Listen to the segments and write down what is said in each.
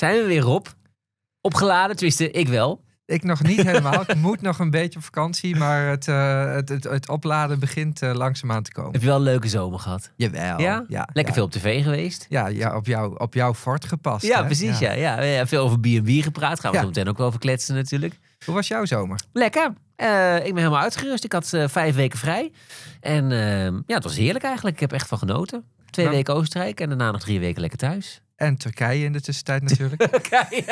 zijn we weer op. Opgeladen, tenminste, ik wel. Ik nog niet helemaal. ik moet nog een beetje op vakantie, maar het, eh, het, het, het, opladen begint uh, langzaamaan te komen. Heb je wel een leuke zomer gehad? Jawel. Ja? ja Lekker veel op tv geweest? Ja, ja op, jou, op jouw fort gepast. Ja, precies. Ja. Ja. Ja, veel over B&B gepraat. Gaan we zo meteen ook wel over kletsen natuurlijk. Hoe was jouw zomer? Lekker. Eh, ik ben helemaal uitgerust. Ik had vijf weken vrij. En ja, het was heerlijk eigenlijk. Ik heb echt van genoten. Twee nou. weken Oostenrijk en daarna nog drie weken lekker thuis. En Turkije in de tussentijd natuurlijk. Turkije.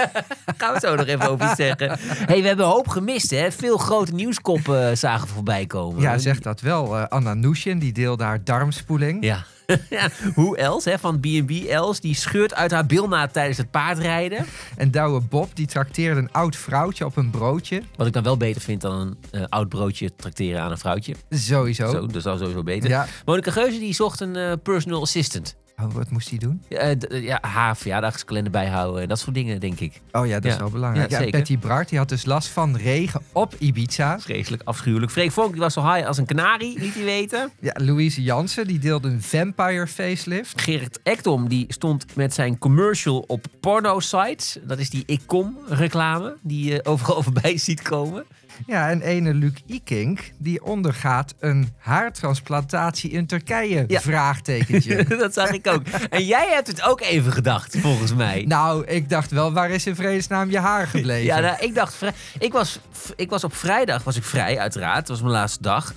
Gaan we zo nog even over iets zeggen. hey, we hebben een hoop gemist. Hè? Veel grote nieuwskoppen eh, zagen voorbij komen. Ja, zegt dat wel. Eh, Anna Nushin, die deelde haar darmspoeling. Ja. ja, hoe else hè, van B&B Els. Die scheurt uit haar bilnaad tijdens het paardrijden. En Douwe Bob, die trakteerde een oud vrouwtje op een broodje. Wat ik dan wel beter vind dan een eh, oud broodje trakteren aan een vrouwtje. Sowieso. Zo, dat is al sowieso beter. Ja. Monika Geuze, die zocht een personal assistant. Oh, wat moest hij doen? Ja, eh, eh, ja, haar verjaardagskalender bijhouden dat soort dingen, denk ik. Oh ja, dat is wel belangrijk. Ja, Betty Bart die had dus last van regen op Ibiza. Vreselijk, afschuwelijk. Freek Vonk die was zo high als een kanarie, niet die weten. Ja, Louise Jansen die deelde een vampire facelift. Gerrit Ekdom die stond met zijn commercial op porno sites. Dat is die ik kom reclame die je overal voorbij ziet komen. Ja, en ene Luc Iking die ondergaat een haartransplantatie in Turkije, ja. vraagtekentje. dat zag ik ook. En jij hebt het ook even gedacht, volgens mij. Nou, ik dacht wel, waar is in vredesnaam je haar gebleven? ja, nou, ik dacht, ik was, ik was op vrijdag, was ik vrij uiteraard, dat was mijn laatste dag.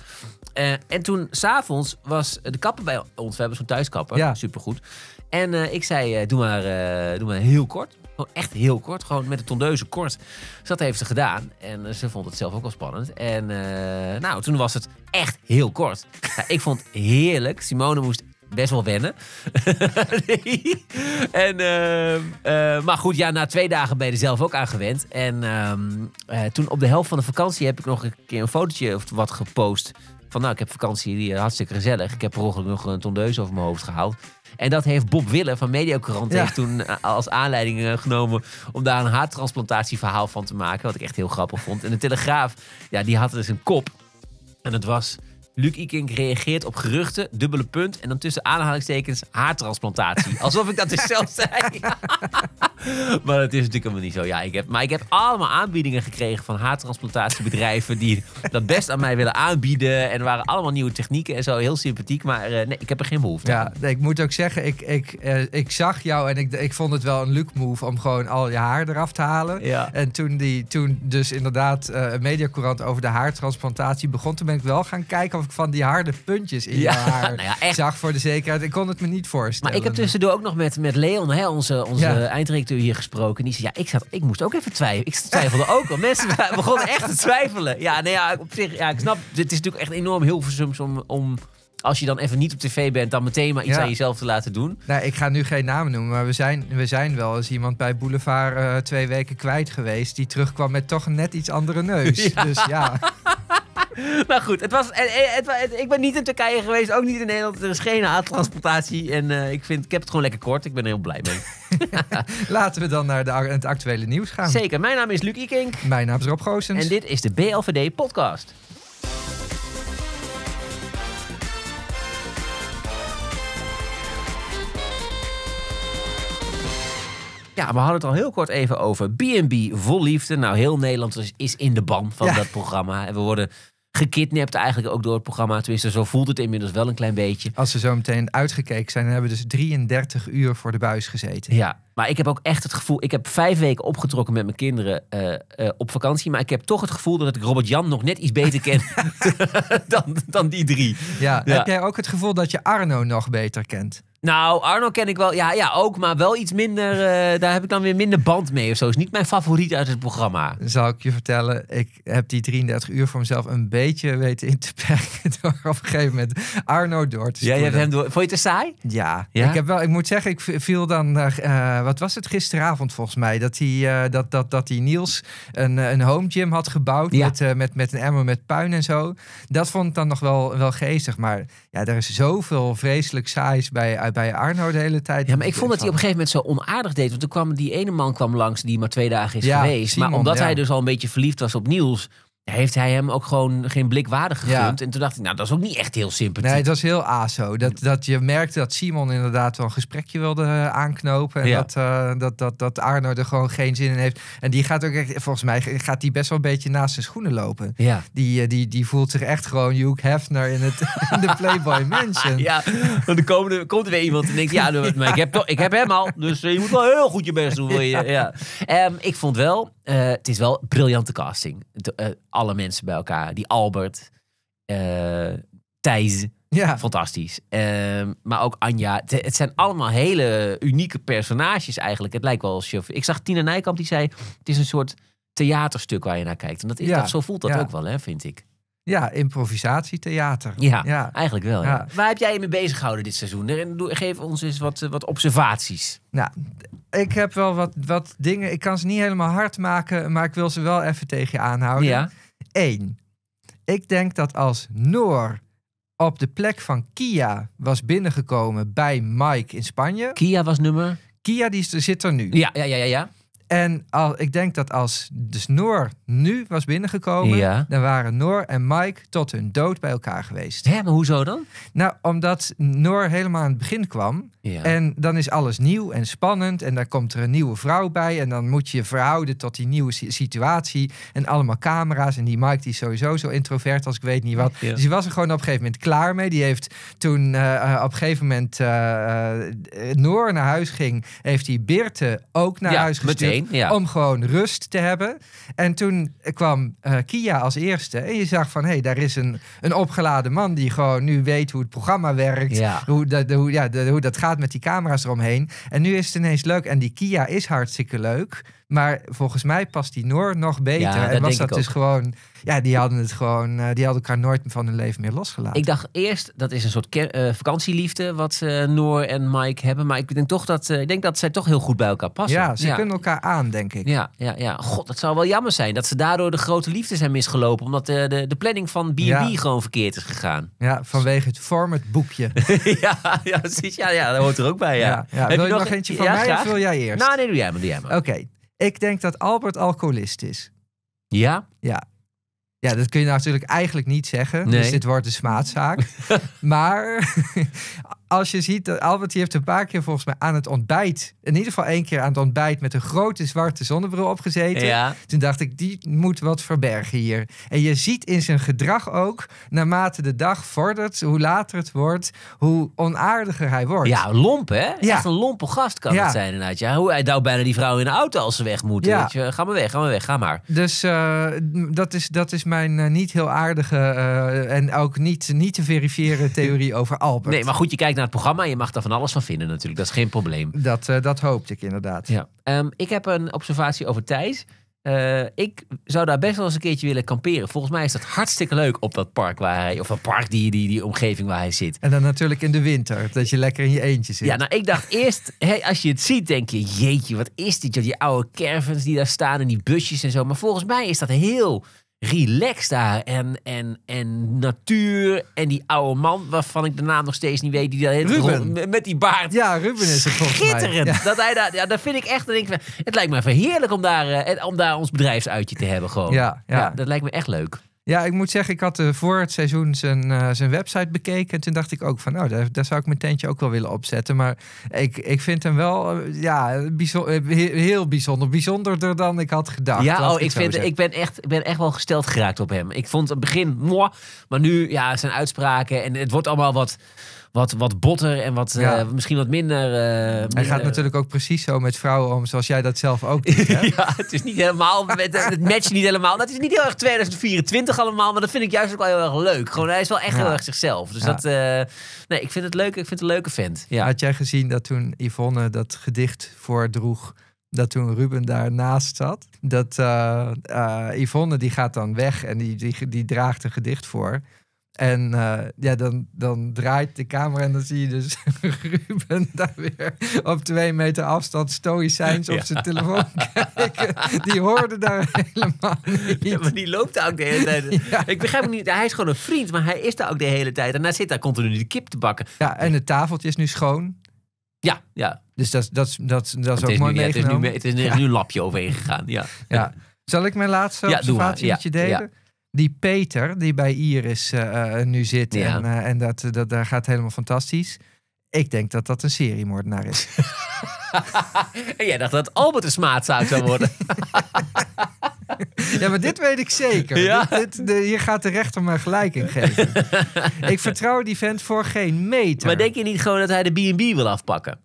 Eh, en toen, s'avonds, was de kapper bij ons. We hebben zo'n thuiskappen Ja. Supergoed. En eh, ik zei, eh, doe, maar, doe maar heel kort. Gewoon oh, echt heel kort. Gewoon met de tondeuze kort. Dus dat heeft ze gedaan. En eh, ze vond het zelf ook wel spannend. En eh, nou, toen was het echt heel kort. Nou, ik vond het heerlijk. Simone moest best wel wennen. nee. en, eh, maar goed, ja, na twee dagen ben je er zelf ook aan gewend. En ehm, toen op de helft van de vakantie heb ik nog een keer een fotootje of wat gepost. Van nou, ik heb vakantie, die, hartstikke gezellig. Ik heb per ongeluk nog een tondeus over mijn hoofd gehaald. En dat heeft Bob Wille van Mediacorant toen eh, als aanleiding eh, genomen om daar een haartransplantatieverhaal van te maken. Wat ik echt heel grappig vond. En de Telegraaf, ja, die had dus een kop. En het was Luc Ikink reageert op geruchten, dubbele punt. En dan tussen aanhalingstekens haartransplantatie. Alsof ik dat dus zelf zei. maar dat is natuurlijk helemaal niet zo. Ja, ik heb, maar ik heb allemaal aanbiedingen gekregen van haartransplantatiebedrijven. die dat best aan mij willen aanbieden. En er waren allemaal nieuwe technieken en zo. Heel sympathiek. Maar eh, nee, ik heb er geen behoefte ja, aan. Ja, ik moet ook zeggen, ik, ik, eh, ik zag jou en ik, ik vond het wel een Luc-move om gewoon al je haar eraf te halen. Ja. En toen, die, toen dus inderdaad eh, een Mediacourant over de haartransplantatie begon, toen ben ik wel gaan kijken ik van die harde puntjes in je haar Ik nou zag voor de zekerheid. Ik kon het me niet voorstellen. Maar ik heb tussendoor ook nog met, met Leon, hè, onze, onze ja. hier gesproken. Die zei, ja, ik, zat, ik moest ook even twijfelen. Ik twijfelde ook al. Mensen begonnen echt te twijfelen. Ja, nee, nou ja, op zich, ja, ik snap. Dit is natuurlijk echt enorm heel versums om... om als je dan even niet op tv bent, dan meteen maar iets aan jezelf te laten doen. Nou, ik ga nu geen namen noemen, maar we zijn, we zijn wel eens iemand bij Boulevard eh, twee weken kwijt geweest. Die terugkwam met toch net iets andere neus. Dus ja. Maar nou goed, het was, eh, eh, het, ik ben niet in Turkije geweest, ook niet in Nederland. Er is geen haattransportatie. en eh, ik, vind, ik heb het gewoon lekker kort. Ik ben er heel blij mee. Laten we dan naar de, het actuele nieuws gaan. Zeker. Mijn naam is Lucie Kink. Mijn naam is Rob Groosens. En dit is de BLVD Podcast. Ja, we hadden het al heel kort even over B&B Vol Liefde. Nou, heel Nederland is in de ban van dat programma. En we worden gekidnapt eigenlijk ook door het programma. Tenminste, zo voelt het inmiddels wel een klein beetje. Als ze zo meteen uitgekeken zijn, dan hebben we dus 33 uur voor de buis gezeten. Ja, maar ik heb ook echt het gevoel... Ik heb vijf weken opgetrokken met mijn kinderen eh, eh, op vakantie. Maar ik heb toch het gevoel dat ik Robert Jan nog net iets beter ken dan, dan die drie. Ja, ja, heb jij ook het gevoel dat je Arno nog beter kent? Nou, Arno ken ik wel. Ja, ja ook, maar wel iets minder. Eh, daar heb ik dan weer minder band mee of zo. Is niet mijn favoriet uit het programma. Zal ik je vertellen, ik heb die 33 uur voor mezelf een beetje weten in te perken. Door op een gegeven moment Arno door te spoelen. Ja, hebt hem door. Vond je het saai? Ja. Ik, heb wel, ik moet zeggen, ik viel dan. Uh, wat was het gisteravond volgens mij? Dat die, eh, dat, dat, dat die Niels een, een home gym had gebouwd. Met, met, met een emmer met puin en zo. Dat vond ik dan nog wel, wel geestig. Maar ja, er is zoveel vreselijk saais bij eh, bij Arno de hele tijd. Ja, maar ik vond dat hij op een gegeven moment zo onaardig deed. Want toen kwam die ene man kwam langs die maar twee dagen is geweest. maar omdat hij dus al een beetje verliefd was op Niels, heeft hij hem ook gewoon geen blikwaardig gegund. Ja. En toen dacht ik, nou, dat is ook niet echt heel sympathiek. Nee, het was heel aso. Dat, mm. dat je merkte dat Simon inderdaad wel een gesprekje wilde eh, aanknopen. En ja. dat, uh, dat, dat, dat Arno er gewoon geen zin in heeft. En die gaat ook echt, volgens mij gaat die best wel een beetje naast zijn schoenen lopen. Ja. Die, eh, die, die voelt zich echt gewoon Hugh Hefner in, het, in de Playboy Mansion. Ja, want de komen er komt er weer iemand en denkt, ja, nou, maar ik, heb toch, ik heb hem al. Dus je moet wel heel goed je best doen. ja. Ehm, ik vond wel, het is wel briljante casting alle mensen bij elkaar. Die Albert, uh, Thijs. Ja. Fantastisch. Ehm, maar ook Anja. Het, zijn allemaal hele unieke personages eigenlijk. Het lijkt wel alsof... Ik zag Tina Nijkamp die zei... Het is een soort theaterstuk waar je naar kijkt. En dat is, ja. dat, zo voelt dat ook wel, hè, vind ik. Ja, improvisatietheater. Ja, ja. eigenlijk wel. Ja. Waar heb jij je mee bezig gehouden dit seizoen? geef ons eens wat, eh, wat observaties. Nou, ik heb wel wat, wat dingen. Ik kan ze niet helemaal hard maken, maar ik wil ze wel even tegen je aanhouden. Ja. 1. Ik denk dat als Noor op de plek van Kia was binnengekomen bij Mike in Spanje. Kia was nummer? Kia die zit er nu. ja, ja, ja. ja. En al, ik denk dat als dus Noor nu was binnengekomen, dan waren Noor en Mike tot hun dood bij elkaar geweest. Hè, maar hoezo dan? Nou, omdat Noor helemaal aan het begin kwam. En dan is alles nieuw en spannend. En dan komt er een nieuwe vrouw bij. En dan moet je je verhouden tot die nieuwe situatie. En allemaal camera's. En die Mike die sowieso zo introvert als ik weet niet wat. Dus die was er gewoon op een gegeven moment klaar mee. Die heeft toen eh, eh, op een gegeven moment eh, Noor naar huis ging, heeft hij Birte ook naar huis gestuurd. Om gewoon rust te hebben. En toen kwam eh, Kia als eerste. En je zag van, hé, hey, daar is een, een opgeladen man die gewoon nu weet hoe het programma werkt. Hoe, dat, hoe, ja, hoe dat gaat met die camera's eromheen. En nu is het ineens leuk. En die Kia is hartstikke leuk. Maar volgens mij past die Noor nog beter. Ja, en was dat dus gewoon. Ja, die hadden het gewoon. Eh, die hadden elkaar nooit van hun leven meer losgelaten. Ik dacht eerst dat is een soort uh, vakantieliefde. wat eh, Noor en Mike hebben. Maar ik denk toch dat. ik denk dat zij toch heel goed bij elkaar passen. Ja, ze kunnen elkaar aan, denk ik. Ja, ja, ja. God, dat zou wel jammer zijn. Dat ze daardoor de grote liefde zijn misgelopen. Omdat de, de, de planning van B&B gewoon verkeerd is gegaan. Ja, vanwege het vorm het boekje. ja, ja, precies. Ja, ja, dat hoort er ook bij. Ja. Heb je nog, nog eentje van mij? Of wil jij eerst? Nou, nee, doe jij maar. Doe jij Oké. Ik denk dat Albert alcoholist is. Ja? Ja. Ja, dat kun je natuurlijk eigenlijk niet zeggen. Dus dit wordt de smaadzaak. maar als je ziet dat Albert die heeft een paar keer volgens mij aan het ontbijt, in ieder geval één keer aan het ontbijt met een grote zwarte zonnebril opgezeten. Ja. Toen dacht ik, die moet wat verbergen hier. En je ziet in zijn gedrag ook, naarmate de dag vordert, hoe later het wordt, hoe onaardiger hij wordt. Ja, lomp hè? Ja. Echt een lompe gast kan het zijn inderdaad. Ja, hoe, hij duwt bijna die vrouw in de auto als ze weg moeten. Ja. je, ga maar weg, ga maar weg, ga maar. Dus eh, dat, is, dat is mijn eh, niet heel aardige eh, en ook niet, niet te verifiëren theorie over Albert. Nee, maar goed, je kijkt naar het programma. Je mag daar van alles van vinden natuurlijk. Dat is geen probleem. Dat, eh, dat hoopte ik inderdaad. Ja. Ehm, ik heb een observatie over Thijs. Eh, ik zou daar best wel eens een keertje willen kamperen. Volgens mij is dat hartstikke leuk op dat park waar hij, of dat park, die, die, die omgeving waar hij zit. En dan natuurlijk in de winter, dat je lekker in je eentje zit. Ja, nou ik dacht eerst, hey, als je het ziet, denk je, jeetje, wat is dit? Die oude caravans die daar staan en die busjes en zo. Maar volgens mij is dat heel relax daar. En, en, en natuur. En die oude man, waarvan ik de naam nog steeds niet weet. Die daar Ruben. met die baard. Ja, Ruben is het Schitterend. Ja. Dat hij daar, ja, dat vind ik echt. het lijkt me verheerlijk heerlijk om daar, eh, om daar ons bedrijfsuitje te hebben. Gewoon. ja dat lijkt me echt leuk. Ja, ik moet zeggen, ik had eh, voor het seizoen zijn, eh, zijn website bekeken. En toen dacht ik ook van, nou, daar, daar, zou ik mijn tentje ook wel willen opzetten. Maar ik, ik vind hem wel eh, ja, heel bijzonder. Bijzonderder dan ik had gedacht. Ja, oh, ik, vind, ik ben, echt, ik ben echt wel gesteld geraakt op hem. Ik vond het begin mooi, maar nu ja, zijn uitspraken en het wordt allemaal wat wat, wat botter en wat, eh, misschien wat minder, uh, Hij gaat natuurlijk ook precies zo met vrouwen om, zoals jij dat zelf ook doet. ja, het is niet helemaal, het, het matcht niet helemaal. Dat is niet heel erg 2024 allemaal, maar dat vind ik juist ook wel heel erg leuk. Gewoon, hij is wel echt heel erg zichzelf. Dus dat, eh, nee, ik vind het leuk, ik vind het een leuke vent. Had jij gezien dat toen Yvonne dat gedicht voordroeg, dat toen Ruben daarnaast zat, dat Yvonne die gaat dan weg en die, die, die draagt een gedicht voor. En eh, ja, dan, dan draait de camera en dan zie je dus Ruben daar weer op twee meter afstand stoïcijns op zijn telefoon kijken. Die hoorde daar helemaal niet. Ja, maar die loopt daar ook de hele tijd. Ik begrijp niet, hij is gewoon een vriend, maar hij is daar ook de hele tijd. En hij zit daar continu de kip te bakken. Ja, en het tafeltje is nu schoon. Ja, ja. Dus dat, dat, dat, dat is ook mooi meegenomen. het is nu, het is nu een lapje overheen gegaan, ja. ja. Zal ik mijn laatste observatie met je delen? die Peter, die bij Iris uh, nu zit. En, eh, en dat, dat, daar gaat helemaal fantastisch. Ik denk dat dat een seriemoordenaar is. en jij dacht dat Albert een smaadzaak zou worden. ja, maar dit weet ik zeker. Dit, dit, je gaat de rechter maar gelijk in geven. ik vertrouw die vent voor geen meter. Maar denk je niet gewoon dat hij de B&B wil afpakken?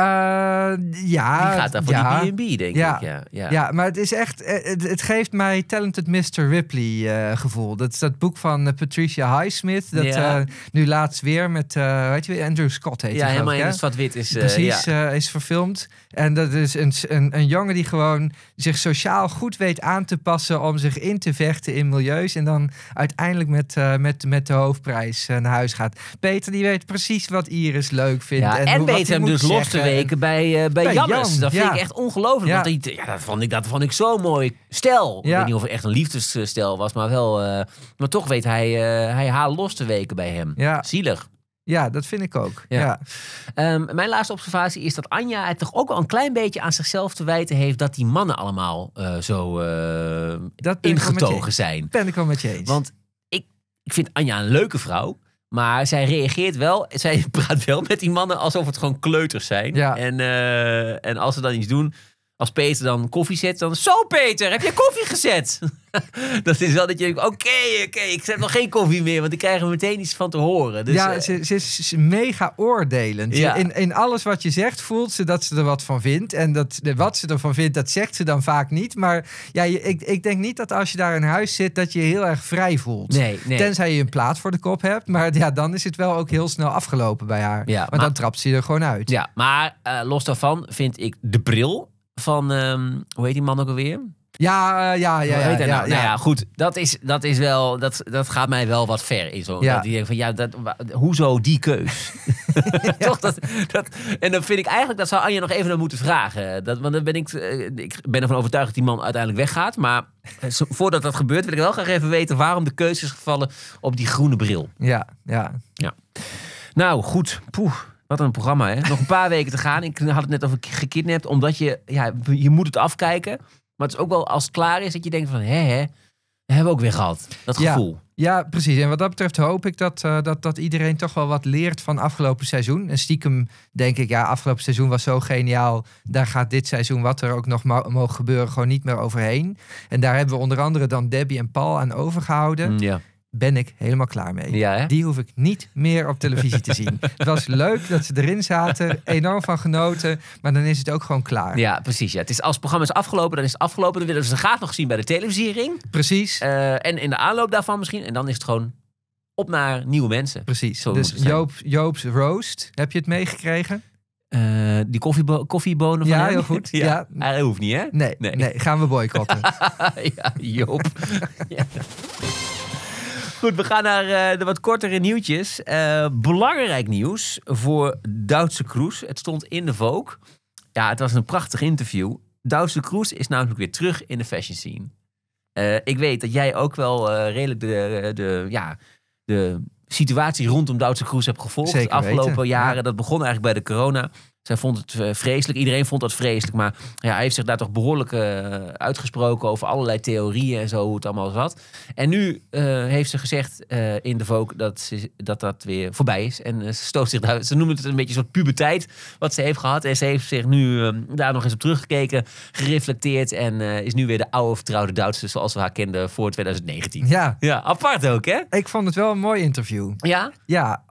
Eh, ja, die gaat daar voor ja, die B&B, denk ja, ik. Ja, ja. ja, maar het is echt... Eh, het, het geeft mij Talented Mr. Ripley eh, gevoel. Dat is dat boek van Patricia Highsmith. Dat nu laatst weer met weet je, Andrew Scott heet Ja, helemaal ook, in wat wit is... Precies, is verfilmd. En dat is een, een, een jongen die gewoon zich sociaal goed weet aan te passen... om zich in te vechten in milieus. En dan uiteindelijk met, met, met de hoofdprijs naar huis gaat. Peter, die weet precies wat Iris leuk vindt. en, en weet hem dus los te weken bij, uh, bij, Jan. Dat vind ik echt ongelooflijk. Want ja, dat, vond ik, dat vond ik zo mooi. Stel, ik weet niet of het echt een liefdesstel was, maar wel. Eh, maar toch weet hij, uh, hij haalt los te weken bij hem. Zielig. Ja, dat vind ik ook. Ja. Ehm, mijn laatste observatie is dat Anja het toch ook wel een klein beetje aan zichzelf te wijten heeft dat die mannen allemaal zo uh, ingetogen zijn. Ben ik wel met je eens. Want ik, ik vind Anja een leuke vrouw. Maar zij reageert wel, zij praat wel met die mannen alsof het gewoon kleuters zijn. Ja. En, eh, en als ze dan iets doen, als Peter dan koffie zet, dan zo Peter, heb je koffie gezet? dat is wel dat je oké, oké, ik zet nog geen koffie meer, want ik krijg er meteen iets van te horen. Dus, ja, eh, ze, is mega oordelend. In, in alles wat je zegt voelt ze dat ze er wat van vindt. En dat, wat ze ervan vindt, dat zegt ze dan vaak niet. Maar ja, ik, ik denk niet dat als je daar in huis zit, dat je je heel erg vrij voelt. Tenzij je een plaat voor de kop hebt. Maar ja, dan is het wel ook heel snel afgelopen bij haar. Ja, Want maar, dan trapt ze er gewoon uit. Ja, maar eh, los daarvan vind ik de bril van, ehm, hoe heet die man ook alweer? Ja, eh, ja, ja, nou? ja, nou? ja, goed. Dat, is, dat, is wel, dat, dat gaat mij wel wat ver in zo. Ja. Die van ja, dat, hoezo die keus? Toch? Dat, dat, en dan vind ik eigenlijk, dat zou Anja nog even moeten vragen. Dat, want dan ben ik, eh, ik ben ervan overtuigd dat die man uiteindelijk weggaat. Maar eh, voordat dat gebeurt, wil ik wel graag even weten waarom de keus is gevallen op die groene bril. Ja, ja. ja. Nou, goed. Poeh. Wat een programma, hè? Nog een paar weken te gaan. Ik had het net over gekidnapt, omdat je, ja, je moet het afkijken. Maar het is ook wel als het klaar is dat je denkt van, hè, hè, hebben we ook weer gehad. Dat gevoel. Ja. precies. En wat dat betreft hoop ik dat, eh, dat, dat iedereen toch wel wat leert van afgelopen seizoen. En stiekem denk ik, ja, afgelopen seizoen was zo geniaal. Daar gaat dit seizoen, wat er ook nog mogen gebeuren, gewoon niet meer overheen. En daar hebben we onder andere dan Debbie en Paul aan overgehouden. Mm, ja ben ik helemaal klaar mee. Ja, die hoef ik niet meer op televisie te zien. Het was leuk dat ze erin zaten, enorm van genoten, maar dan is het ook gewoon klaar. Ja, precies. Ja. Het is, als het programma is afgelopen, dan is het afgelopen. Dan willen ze graag nog zien bij de televisiering. Precies. Eh, en in de aanloop daarvan misschien. En dan is het gewoon op naar nieuwe mensen. Precies. dus Joop, Joop's Roast, heb je het meegekregen? Eh, die koffiebonen van Ja, heel goed. Ja. Ah, dat hoeft niet, hè? Nee, nee. gaan we boycotten. ja, Joop. Goed, we gaan naar eh, de wat kortere nieuwtjes. Eh, belangrijk nieuws voor Duitse Kroes. Het stond in de Vogue. Ja, het was een prachtig interview. Duitse Kroes is namelijk weer terug in de fashion scene. Eh, ik weet dat jij ook wel redelijk de, de, ja, de situatie rondom Duitse Kroes hebt gevolgd. de afgelopen jaren. Dat begon eigenlijk bij de corona. Zij vond het eh, vreselijk. Iedereen vond dat vreselijk. Maar ja, hij heeft zich daar toch behoorlijk eh, uitgesproken over allerlei theorieën en zo, hoe het allemaal zat. En nu eh, heeft ze gezegd in de Vogue dat, ze, dat dat weer voorbij is. En ze stoot zich daar. Ze noemt het een beetje een soort puberteit wat ze heeft gehad. En ze heeft zich nu ehm, daar nog eens op teruggekeken, gereflecteerd. En is nu weer de oude vertrouwde Duitse zoals we haar kenden voor 2019. Ja. ja, apart ook, hè? Ik vond het wel een mooi interview. Ja? Ja,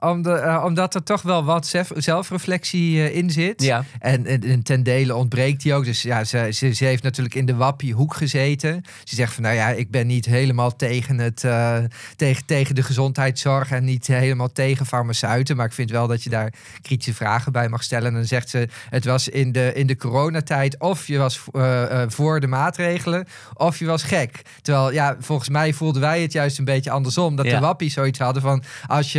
omdat er toch wel wat zelfreflectie in zit ja. En, in ten dele ontbreekt hij ook. Dus ja, ze, ze, ze, heeft natuurlijk in de wappie hoek gezeten. Ze zegt van nou ja, ik ben niet helemaal tegen, het, eh, tegen, tegen de gezondheidszorg en niet helemaal tegen farmaceuten. Maar ik vind wel dat je daar kritische vragen bij mag stellen. En dan zegt ze, het was in de, in de coronatijd of je was eh, eh, voor de maatregelen of je was gek. Terwijl ja, volgens mij voelden wij het juist een beetje andersom. Dat de Wappie zoiets hadden van als je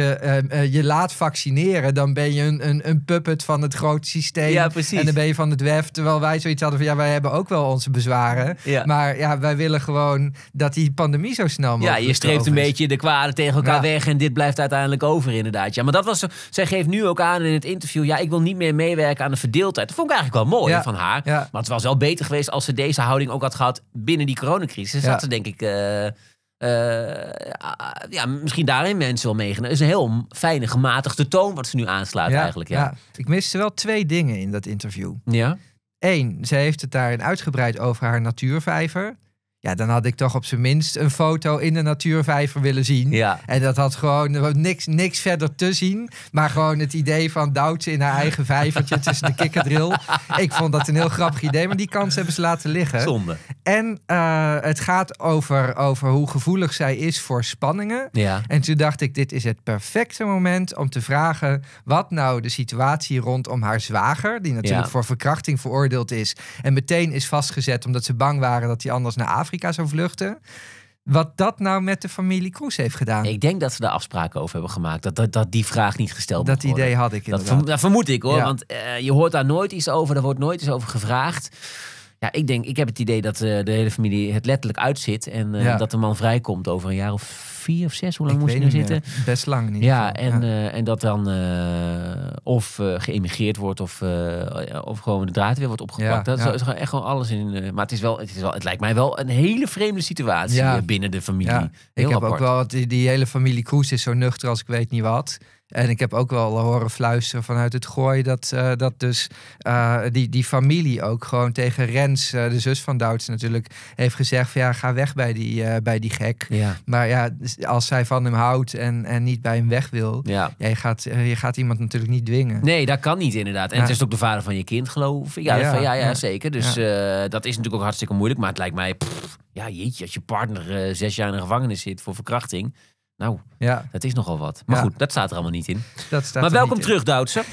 je laat vaccineren, dan ben je een, een, een puppet van het grote systeem. Ja, precies. En dan ben je van het web Terwijl wij zoiets hadden van ja, wij hebben ook wel onze bezwaren. Maar ja, wij willen gewoon dat die pandemie zo snel mogelijk. Ja, je streeft een beetje de kwaden tegen elkaar weg. En dit blijft uiteindelijk over, inderdaad. Ja, maar dat was zo. Zij geeft nu ook aan in het interview. Ja, ik wil niet meer meewerken aan de verdeeldheid. Dat vond ik eigenlijk wel mooi van haar. Maar het was wel beter geweest als ze deze houding ook had gehad binnen die coronacrisis. Dat ze denk ik. Eh, eh, eh, ja, misschien daarin mensen wel meegenomen. Het is een heel fijne, gematigde toon wat ze nu aanslaat eigenlijk. Ja. ja. ik miste wel twee dingen in dat interview. Ja. Eén, ze heeft het daarin uitgebreid over haar natuurvijver. Ja, dan had ik toch op zijn minst een foto in de natuurvijver willen zien. Ja. En dat had gewoon niks, niks verder te zien. Maar gewoon het idee van ze in haar eigen vijvertje tussen de kikkerdril. Ik vond dat een heel grappig idee, maar die kans hebben ze laten liggen. Zonde. En eh, het gaat over, over hoe gevoelig zij is voor spanningen. Ja. En toen dacht ik, dit is het perfecte moment om te vragen... wat nou de situatie rondom haar zwager... die natuurlijk voor verkrachting veroordeeld is... en meteen is vastgezet omdat ze bang waren dat hij anders naar Afrika Afrika zou vluchten. Wat dat nou met de familie Kroes heeft gedaan. Ik denk dat ze daar afspraken over hebben gemaakt. Dat, dat, die vraag niet gesteld wordt. Dat idee had ik inderdaad. Dat, vermoed, ik hoor. Want eh, je hoort daar nooit iets over. Er wordt nooit iets over gevraagd. Ja, ik denk, ik heb het idee dat eh, de hele familie het letterlijk uitzit. En eh, dat de man vrijkomt over een jaar of vier of zes, hoe lang ik moest je nu zitten? Best lang niet. Ja, en, eh, en dat dan eh, of uh, geëmigreerd wordt of, of gewoon de draad weer wordt opgepakt. dat is gewoon echt gewoon alles in. maar het, is wel, het, is wel, het lijkt mij wel een hele vreemde situatie binnen de familie. Heel ik heb ook wel, die, die hele familie Kroes is zo nuchter als ik weet niet wat. En ik heb ook wel horen fluisteren vanuit het gooi dat, uh, dat dus die, die familie ook gewoon tegen Rens, de zus van Douds natuurlijk, heeft gezegd van ja, ga weg bij die, bij die gek. Maar ja, als zij van hem houdt en, en niet bij hem weg wil, ja. je, gaat, eh, je gaat iemand natuurlijk niet dwingen. Nee, dat kan niet inderdaad. En het is ook de vader van je kind, geloof ik. Ja, ja, ja, zeker. Dus eh, dat is natuurlijk ook hartstikke moeilijk. Maar het lijkt mij, ja jeetje, als je partner eh, zes jaar in de gevangenis zit voor verkrachting. Nou, ja. dat is nogal wat. Maar goed, dat staat er allemaal niet in. Dat staat maar welkom terug, Duitse.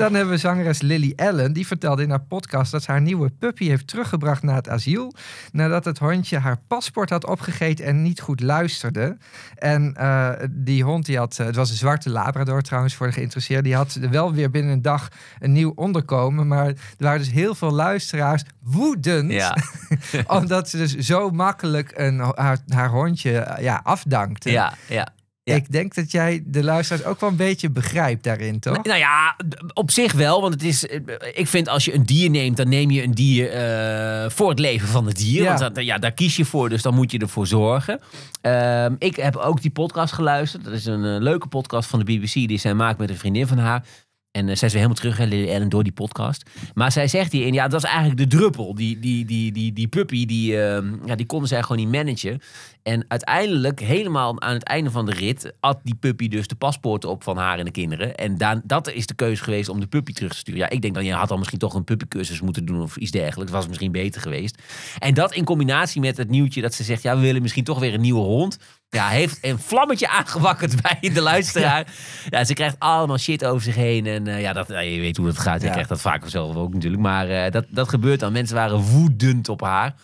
Dan hebben we zangeres Lily Allen. Die vertelde in haar podcast dat ze haar nieuwe puppy heeft teruggebracht naar het asiel. Nadat het hondje haar paspoort had opgegeten en niet goed luisterde. En eh, die hond, die had, eh, het was een zwarte labrador trouwens voor de geïnteresseerden. Die had wel weer binnen een dag een nieuw onderkomen. Maar er waren dus heel veel luisteraars woedend. Ja. omdat ze dus zo makkelijk een, haar, haar hondje eh, ja, afdankte. Ja, ja. Ik denk dat jij de luisteraars ook wel een beetje begrijpt daarin, toch? Nou, nou ja, op zich wel. Want het is, eh, ik vind als je een dier neemt, dan neem je een dier eh, voor het leven van het dier. Ja. Want dat, ja, daar kies je voor, dus dan moet je ervoor zorgen. Ehm, ik heb ook die podcast geluisterd. Dat is een, een eh, leuke podcast van de BBC die zij maakt met een vriendin van haar. En eh, zij is weer helemaal terug, hè, Lily Allen, door die podcast. Maar zij zegt hierin, ja, dat is eigenlijk de druppel. Die, die, die, die, die puppy, die, ehm, ja, die konden zij gewoon niet managen. En uiteindelijk, helemaal aan het einde van de rit, at die puppy dus de paspoorten op van haar en de kinderen. En dan, dat is de keuze geweest om de puppy terug te sturen. Ja, ik denk dan, je had dan misschien toch een puppycursus moeten doen of iets dergelijks. Was misschien beter geweest. En dat in combinatie met het nieuwtje dat ze zegt, ja, we willen misschien toch weer een nieuwe hond. Ja, heeft een vlammetje aangewakkerd bij de luisteraar. Ja. ze krijgt allemaal shit over zich heen. En eh, ja, dat, je weet hoe dat gaat. Je krijgt dat vaak zelf ook natuurlijk. Maar eh, dat, dat gebeurt dan. Mensen waren woedend op haar.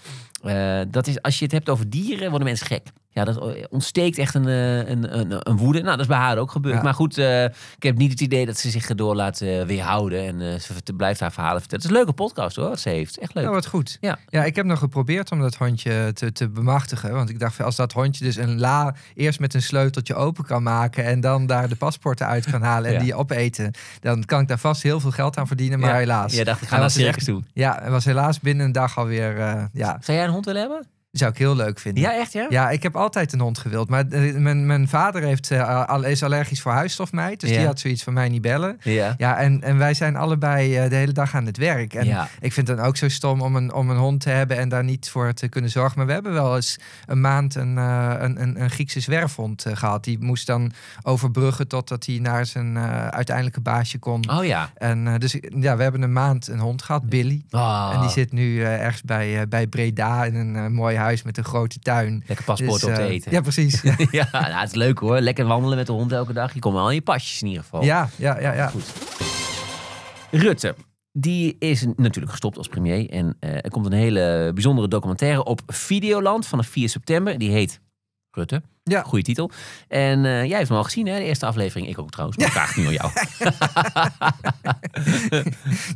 Eh, dat is, als je het hebt over dieren, worden mensen gek ja, dat ontsteekt echt een, eh, een, een, een, woede. Nou, dat is bij haar ook gebeurd. Maar goed, eh, ik heb niet het idee dat ze zich erdoor laat eh, weerhouden. En ze blijft haar verhalen vertellen. Het is een leuke podcast hoor, wat ze heeft. Echt leuk. Ja, wat goed. Ja. ja, ik heb nog geprobeerd om dat hondje te, te bemachtigen. Want ik dacht, als dat hondje dus een la eerst met een sleuteltje open kan maken... en dan daar de paspoorten uit kan halen en die opeten... dan kan ik daar vast heel veel geld aan verdienen, maar ja. helaas. Ja, dacht ik, ga naar dus circus Ja, het was helaas binnen een dag alweer... ja. Zou jij een hond willen hebben? ik zou ik heel leuk vinden. Ja, echt ja? Ja, ik heb altijd een hond gewild. Maar eh, mijn, mijn vader heeft, uh, is allergisch voor huisstofmijt. Dus die had zoiets van mij niet bellen. Ja, ja en, en wij zijn allebei eh, de hele dag aan het werk. En ja. ik vind het dan ook zo stom om een, om een hond te hebben en daar niet voor te kunnen zorgen. Maar we hebben wel eens een maand een, een, een, een, Griekse zwerfhond gehad. Die moest dan overbruggen totdat hij naar zijn uiteindelijke baasje kon. Oh ja. En dus ja, we hebben een maand een hond gehad, Billy. Ah. En die zit nu ergens bij, bij Breda in een mooi huis huis met een grote tuin. Lekker paspoort dus, op te eh, eten. Ja, precies. Ja, nou, het is leuk hoor. Lekker wandelen met de hond elke dag. Je komt wel in je pasjes in ieder geval. Ja, ja, ja. ja. Goed. Rutte, die is natuurlijk gestopt als premier. En eh, er komt een hele bijzondere documentaire op Videoland vanaf 4 september. Die heet Rutte. Ja. Goede titel. En eh, jij hebt hem al gezien, hè? De eerste aflevering. Ik ook trouwens. Maar vraag nu aan jou.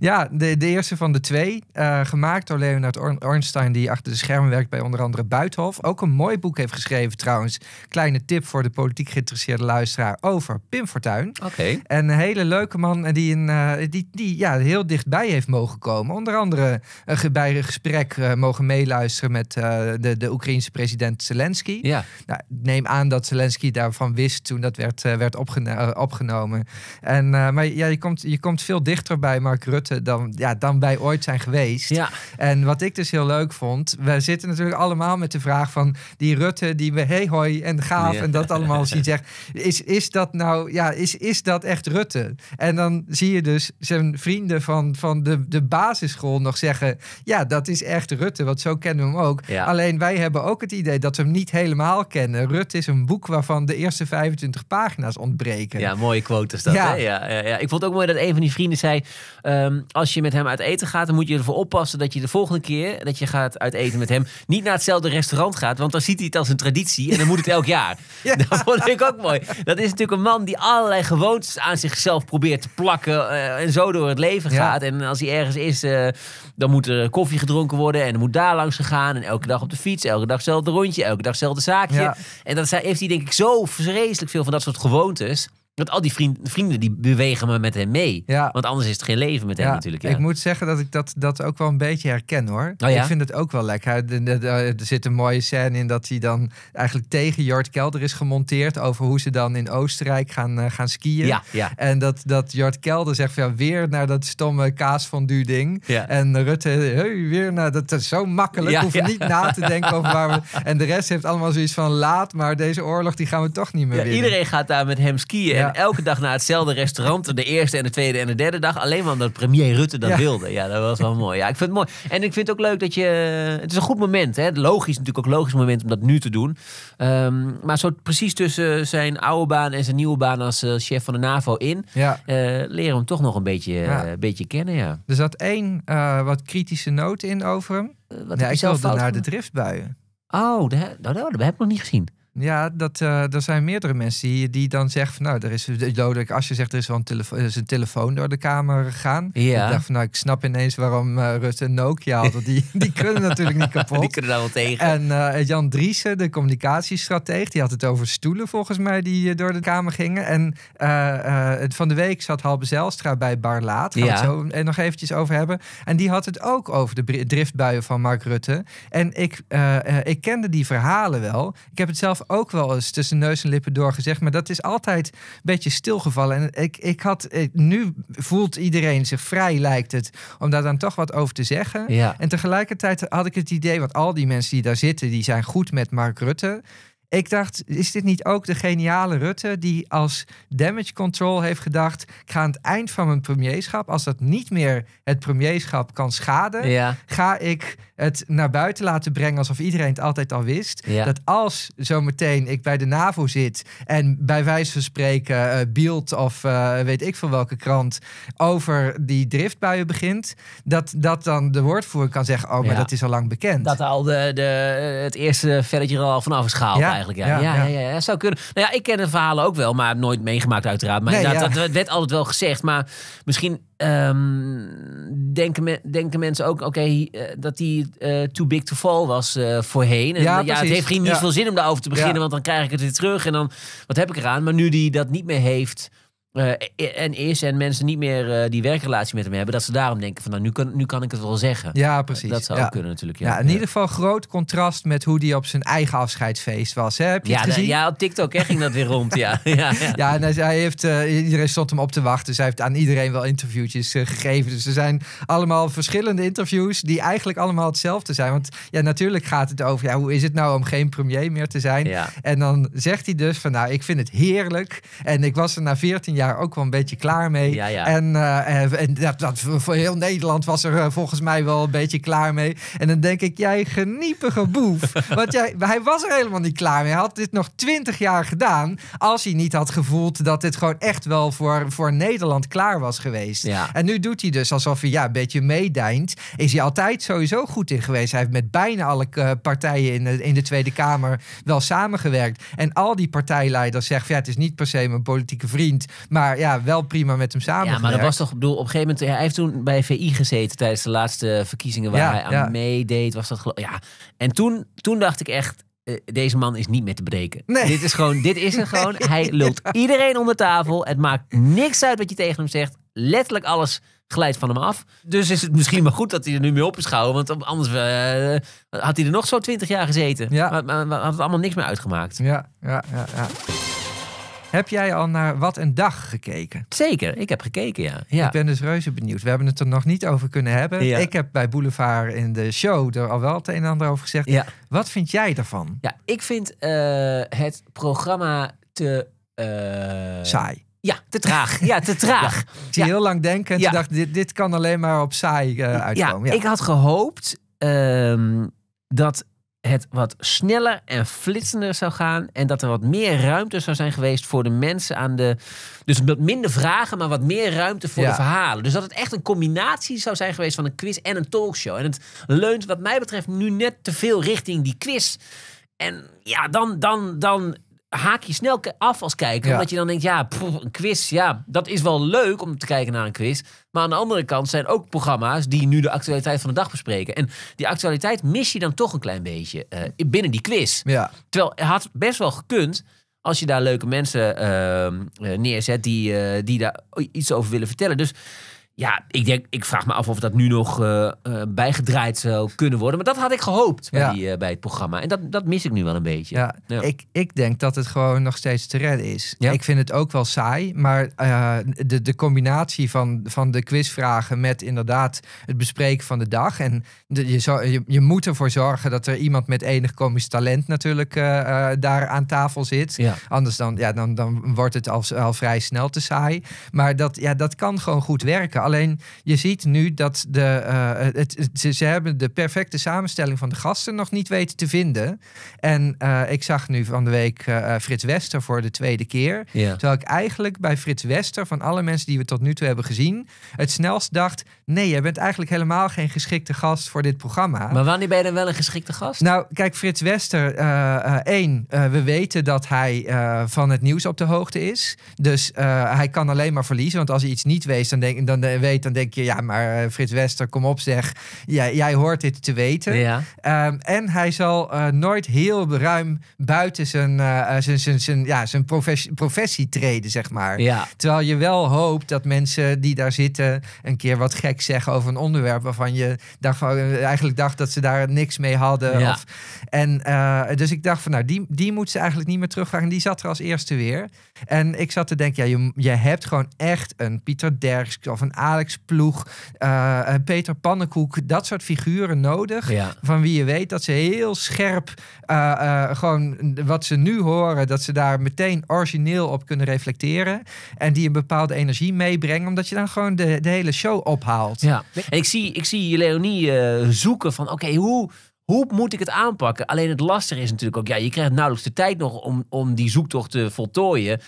ja, de, de, eerste van de twee. Eh, gemaakt door Leonard Ornstein, die achter de schermen werkt bij onder andere Buitenhof. Ook een mooi boek heeft geschreven trouwens. Kleine tip voor de politiek geïnteresseerde luisteraar over Pim Fortuyn. Oké. En een hele leuke man die, een, eh, die, die ja, heel dichtbij heeft mogen komen. Onder andere een, bij een gesprek mogen meeluisteren met de, de Oekraïense president Zelensky. Ja. Nou, aan dat Zelensky daarvan wist toen dat werd, eh, werd eh, opgenomen. En, eh, maar ja, je komt, je komt veel dichter bij Mark Rutte dan, ja, dan wij ooit zijn geweest. Ja. En wat ik dus heel leuk vond, we zitten natuurlijk allemaal met de vraag van die Rutte die we hey hoi en gaaf en dat allemaal zien zegt. Is, is dat nou, ja, is, is dat echt Rutte? En dan zie je dus zijn vrienden van, van de, de basisschool nog zeggen, ja, dat is echt Rutte, want zo kennen we hem ook. Alleen wij hebben ook het idee dat we hem niet helemaal kennen. Rutte het is een boek waarvan de eerste 25 pagina's ontbreken. Ja, mooie quote is dat. Ja. Hè? Ja, ja, Ik vond het ook mooi dat een van die vrienden zei... Ehm, als je met hem uit eten gaat, dan moet je ervoor oppassen... dat je de volgende keer dat je gaat uit eten met hem... niet naar hetzelfde restaurant gaat. Want dan ziet hij het als een traditie en dan moet het elk jaar. Dat vond ik ook mooi. Dat is natuurlijk een man die allerlei gewoontes aan zichzelf probeert te plakken... Eh, en zo door het leven gaat. En als hij ergens is, eh, dan moet er koffie gedronken worden... en er moet daar langs gegaan. En elke dag op de fiets, elke dag hetzelfde rondje, elke dag hetzelfde zaakje. En dat heeft hij denk ik zo vreselijk veel van dat soort gewoontes. Want al die vrienden, vrienden die bewegen me met hem mee. Ja. Want anders is het geen leven met hem natuurlijk. Ja. Ik moet zeggen dat ik dat, dat ook wel een beetje herken hoor. Oh, ik vind het ook wel lekker. Er, zit een mooie scène in dat hij dan eigenlijk tegen Jort Kelder is gemonteerd. Over hoe ze dan in Oostenrijk gaan, eh, gaan skiën. En dat, dat Jort Kelder zegt van, ja, weer naar dat stomme kaas van du ding. En Rutte, hey, weer naar dat, zo makkelijk. hoef je niet na te denken over waar we... En de rest heeft allemaal zoiets van laat, maar deze oorlog die gaan we toch niet meer winnen. Iedereen gaat daar met hem skiën elke dag naar hetzelfde restaurant. De eerste en de tweede en de derde dag. Alleen omdat premier Rutte dat wilde. Ja, dat was wel mooi. Ja, ik vind het mooi. En ik vind het ook leuk dat je... Het is een goed moment. Hè? Logisch, natuurlijk ook logisch moment om dat nu te doen. Ehm, maar zo precies tussen zijn oude baan en zijn nieuwe baan als eh, chef van de NAVO in. Ja. Eh, we leren hem toch nog een beetje, eh, beetje kennen, ja. Er zat één wat kritische noot in over hem. wat ja, ik zelf wilde naar de driftbuien. Oh, nou, dat, dat, we heb nog niet gezien. Ja, dat, uh, er zijn meerdere mensen die, die dan zeggen van, nou, er is als je zegt er is wel een telefoon, is een telefoon door de kamer gegaan. Ja. Ik dacht van, nou, ik snap ineens waarom uh, Rutte een Nokia hadden die, die kunnen natuurlijk niet kapot. Die kunnen daar wel tegen. En eh, Jan Driessen, de communicatiestratege, die had het over stoelen volgens mij die door de kamer gingen. En van de week zat Halbe Zelstra bij Barlaat. Gaan ja. zo nog eventjes over hebben. En die had het ook over de driftbuien van Mark Rutte. En ik, ik kende die verhalen wel. Ik heb het zelf ook wel eens tussen neus en lippen door gezegd. Maar dat is altijd een beetje stilgevallen. En ik, ik had, nu voelt iedereen zich vrij, lijkt het, om daar dan toch wat over te zeggen. En tegelijkertijd had ik het idee, want al die mensen die daar zitten, die zijn goed met Mark Rutte. Ik dacht, is dit niet ook de geniale Rutte die als damage control heeft gedacht... ik ga aan het eind van mijn premierschap, als dat niet meer het premierschap kan schaden... ga ik het naar buiten laten brengen alsof iedereen het altijd al wist. Dat als zometeen ik bij de NAVO zit en bij wijze van spreken uh, of eh, weet ik van welke krant over die driftbuien begint, dat, dat dan de woordvoerder kan zeggen, oh, maar dat is al lang bekend. Dat al de, de, het eerste velletje er al vanaf is gehaald ja. Ja, ja, ja. zou kunnen. Nou ja, ik ken de verhalen ook wel, maar nooit meegemaakt uiteraard. Maar dat werd altijd wel gezegd. Maar misschien ehm, denken, me, denken mensen ook, oké, eh, dat die eh, too big to fall was eh, voorheen. En, ja, het heeft geen niet veel zin om daarover te beginnen, want dan krijg ik het weer terug. En dan, wat heb ik eraan? Maar nu die dat niet meer heeft eh, eh, en is en mensen niet meer eh, die werkrelatie met hem hebben, dat ze daarom denken van nou, nu kan, nu kan ik het wel zeggen. Ja, precies. Dat zou ook kunnen natuurlijk. Ja. in ieder geval groot contrast met hoe die op zijn eigen afscheidsfeest was. Hè? Heb je ja, het gezien? ja, op TikTok hè, ging dat weer rond. Ja, ja, ja. en hij, heeft, iedereen stond hem op te wachten. Dus hij heeft aan iedereen wel interviewtjes gegeven. Dus er zijn allemaal verschillende interviews die eigenlijk allemaal hetzelfde zijn. Want ja, natuurlijk gaat het over ja, hoe is het nou om geen premier meer te zijn. En dan zegt hij dus van nou, ik vind het heerlijk. En ik was er na 14 jaar jaar ook wel een beetje klaar mee. Ja, ja. En, eh, en dat, dat, voor heel Nederland was er eh, volgens mij wel een beetje klaar mee. En dan denk ik, jij geniepige boef. Want jij, hij was er helemaal niet klaar mee. Hij had dit nog twintig jaar gedaan. Als hij niet had gevoeld dat dit gewoon echt wel voor, voor Nederland klaar was geweest. Ja. En nu doet hij dus alsof hij ja, een beetje meedijnt. Is hij altijd sowieso goed in geweest. Hij heeft met bijna alle eh, partijen in de, in de Tweede Kamer wel samengewerkt. En al die partijleiders zeggen: ja, het is niet per se mijn politieke vriend. Maar ja, wel prima met hem samen. Ja, maar dat was toch, bedoel, op een gegeven moment, ja, hij heeft toen bij VI gezeten tijdens de laatste verkiezingen waar hij aan meedeed. Was dat ja. En toen, toen dacht ik echt, eh, deze man is niet meer te breken. Dit is gewoon, dit is er gewoon. Hij lult iedereen onder tafel. Het maakt niks uit wat je tegen hem zegt. Letterlijk alles glijdt van hem af. Dus is het misschien maar goed dat hij er nu mee op is gehouden. Want anders eh, had hij er nog zo twintig jaar gezeten. Ja. maar, had het allemaal niks meer uitgemaakt. Ja, ja, ja. ja. Heb jij al naar Wat een Dag gekeken? Zeker, ik heb gekeken, ja. Ik ben dus reuze benieuwd. We hebben het er nog niet over kunnen hebben. Ik heb bij Boulevard in de show er al wel het een en ander over gezegd. Wat vind jij daarvan? Ja, ik vind eh, het programma te... Eh, saai. Ja, te traag. Ja, te traag. Ik zie heel lang denken en dacht, dit, dit kan alleen maar op saai eh, uitkomen. Ja, ik had gehoopt ehm, dat het wat sneller en flitsender zou gaan. En dat er wat meer ruimte zou zijn geweest voor de mensen aan de. Dus wat minder vragen, maar wat meer ruimte voor de verhalen. Dus dat het echt een combinatie zou zijn geweest van een quiz en een talkshow. En het leunt, wat mij betreft, nu net te veel richting die quiz. En ja, dan, dan, dan haak je snel af als kijker. Omdat je dan denkt, ja, een quiz, ja, dat is wel leuk om te kijken naar een quiz. Maar aan de andere kant zijn ook programma's die nu de actualiteit van de dag bespreken. En die actualiteit mis je dan toch een klein beetje eh, binnen die quiz. Ja. Terwijl het had best wel gekund als je daar leuke mensen ehm, eh, neerzet die, eh, die daar iets over willen vertellen. Dus ja, ik, denk, ik vraag me af of dat nu nog eh, eh, bijgedraaid zou kunnen worden. Maar dat had ik gehoopt bij, eh, bij het programma. En dat, dat mis ik nu wel een beetje. Ja, Ik, ik denk dat het gewoon nog steeds te redden is. Ik vind het ook wel saai. Maar de, de combinatie van, van de quizvragen met inderdaad het bespreken van de dag. En de, je, zo, je, je, moet ervoor zorgen dat er iemand met enig komisch talent natuurlijk daar aan tafel zit. Anders dan, ja, dan, dan wordt het al, al vrij snel te saai. Maar dat, ja, dat kan gewoon goed werken. Alleen je ziet nu dat de, eh, het, ze, hebben de perfecte samenstelling van de gasten nog niet weten te vinden. En eh, ik zag nu van de week eh, Frits Wester voor de tweede keer. Ja. Terwijl ik eigenlijk bij Frits Wester, van alle mensen die we tot nu toe hebben gezien, het snelst dacht: nee, je bent eigenlijk helemaal geen geschikte gast voor dit programma. Maar wanneer ben je dan wel een geschikte gast? Nou, kijk, Frits Wester, één, we weten dat hij van het nieuws op de hoogte is. Dus hij kan alleen maar verliezen. Want als hij iets niet weet, dan denk ik. Dan, weet, dan denk je, ja, maar eh, Frits Wester, kom op zeg. Jij, jij hoort dit te weten. Ja. Ehm, en hij zal eh, nooit heel ruim buiten zijn, uh, zijn, zijn, zijn, ja, zijn professie, professie treden, zeg maar. Ja. Terwijl je wel hoopt dat mensen die daar zitten een keer wat gek zeggen over een onderwerp waarvan je dacht, eigenlijk dacht dat ze daar niks mee hadden. Of, en dus ik dacht van, nou, die, die moet ze eigenlijk niet meer terugvragen. En die zat er als eerste weer. En ik zat te denken, ja, je, je hebt gewoon echt een Pieter Derks of een Alex Ploeg, uh, Peter Pannenkoek, dat soort figuren nodig. Van wie je weet dat ze heel scherp eh, eh, gewoon wat ze nu horen, dat ze daar meteen origineel op kunnen reflecteren. En die een bepaalde energie meebrengen, omdat je dan gewoon de, de hele show ophaalt. Ja, en ik zie, ik zie Leonie zoeken van, oké, hoe hoe moet ik het aanpakken? Alleen het lastige is natuurlijk ook, ja, je krijgt nauwelijks de tijd nog om, om die zoektocht te voltooien.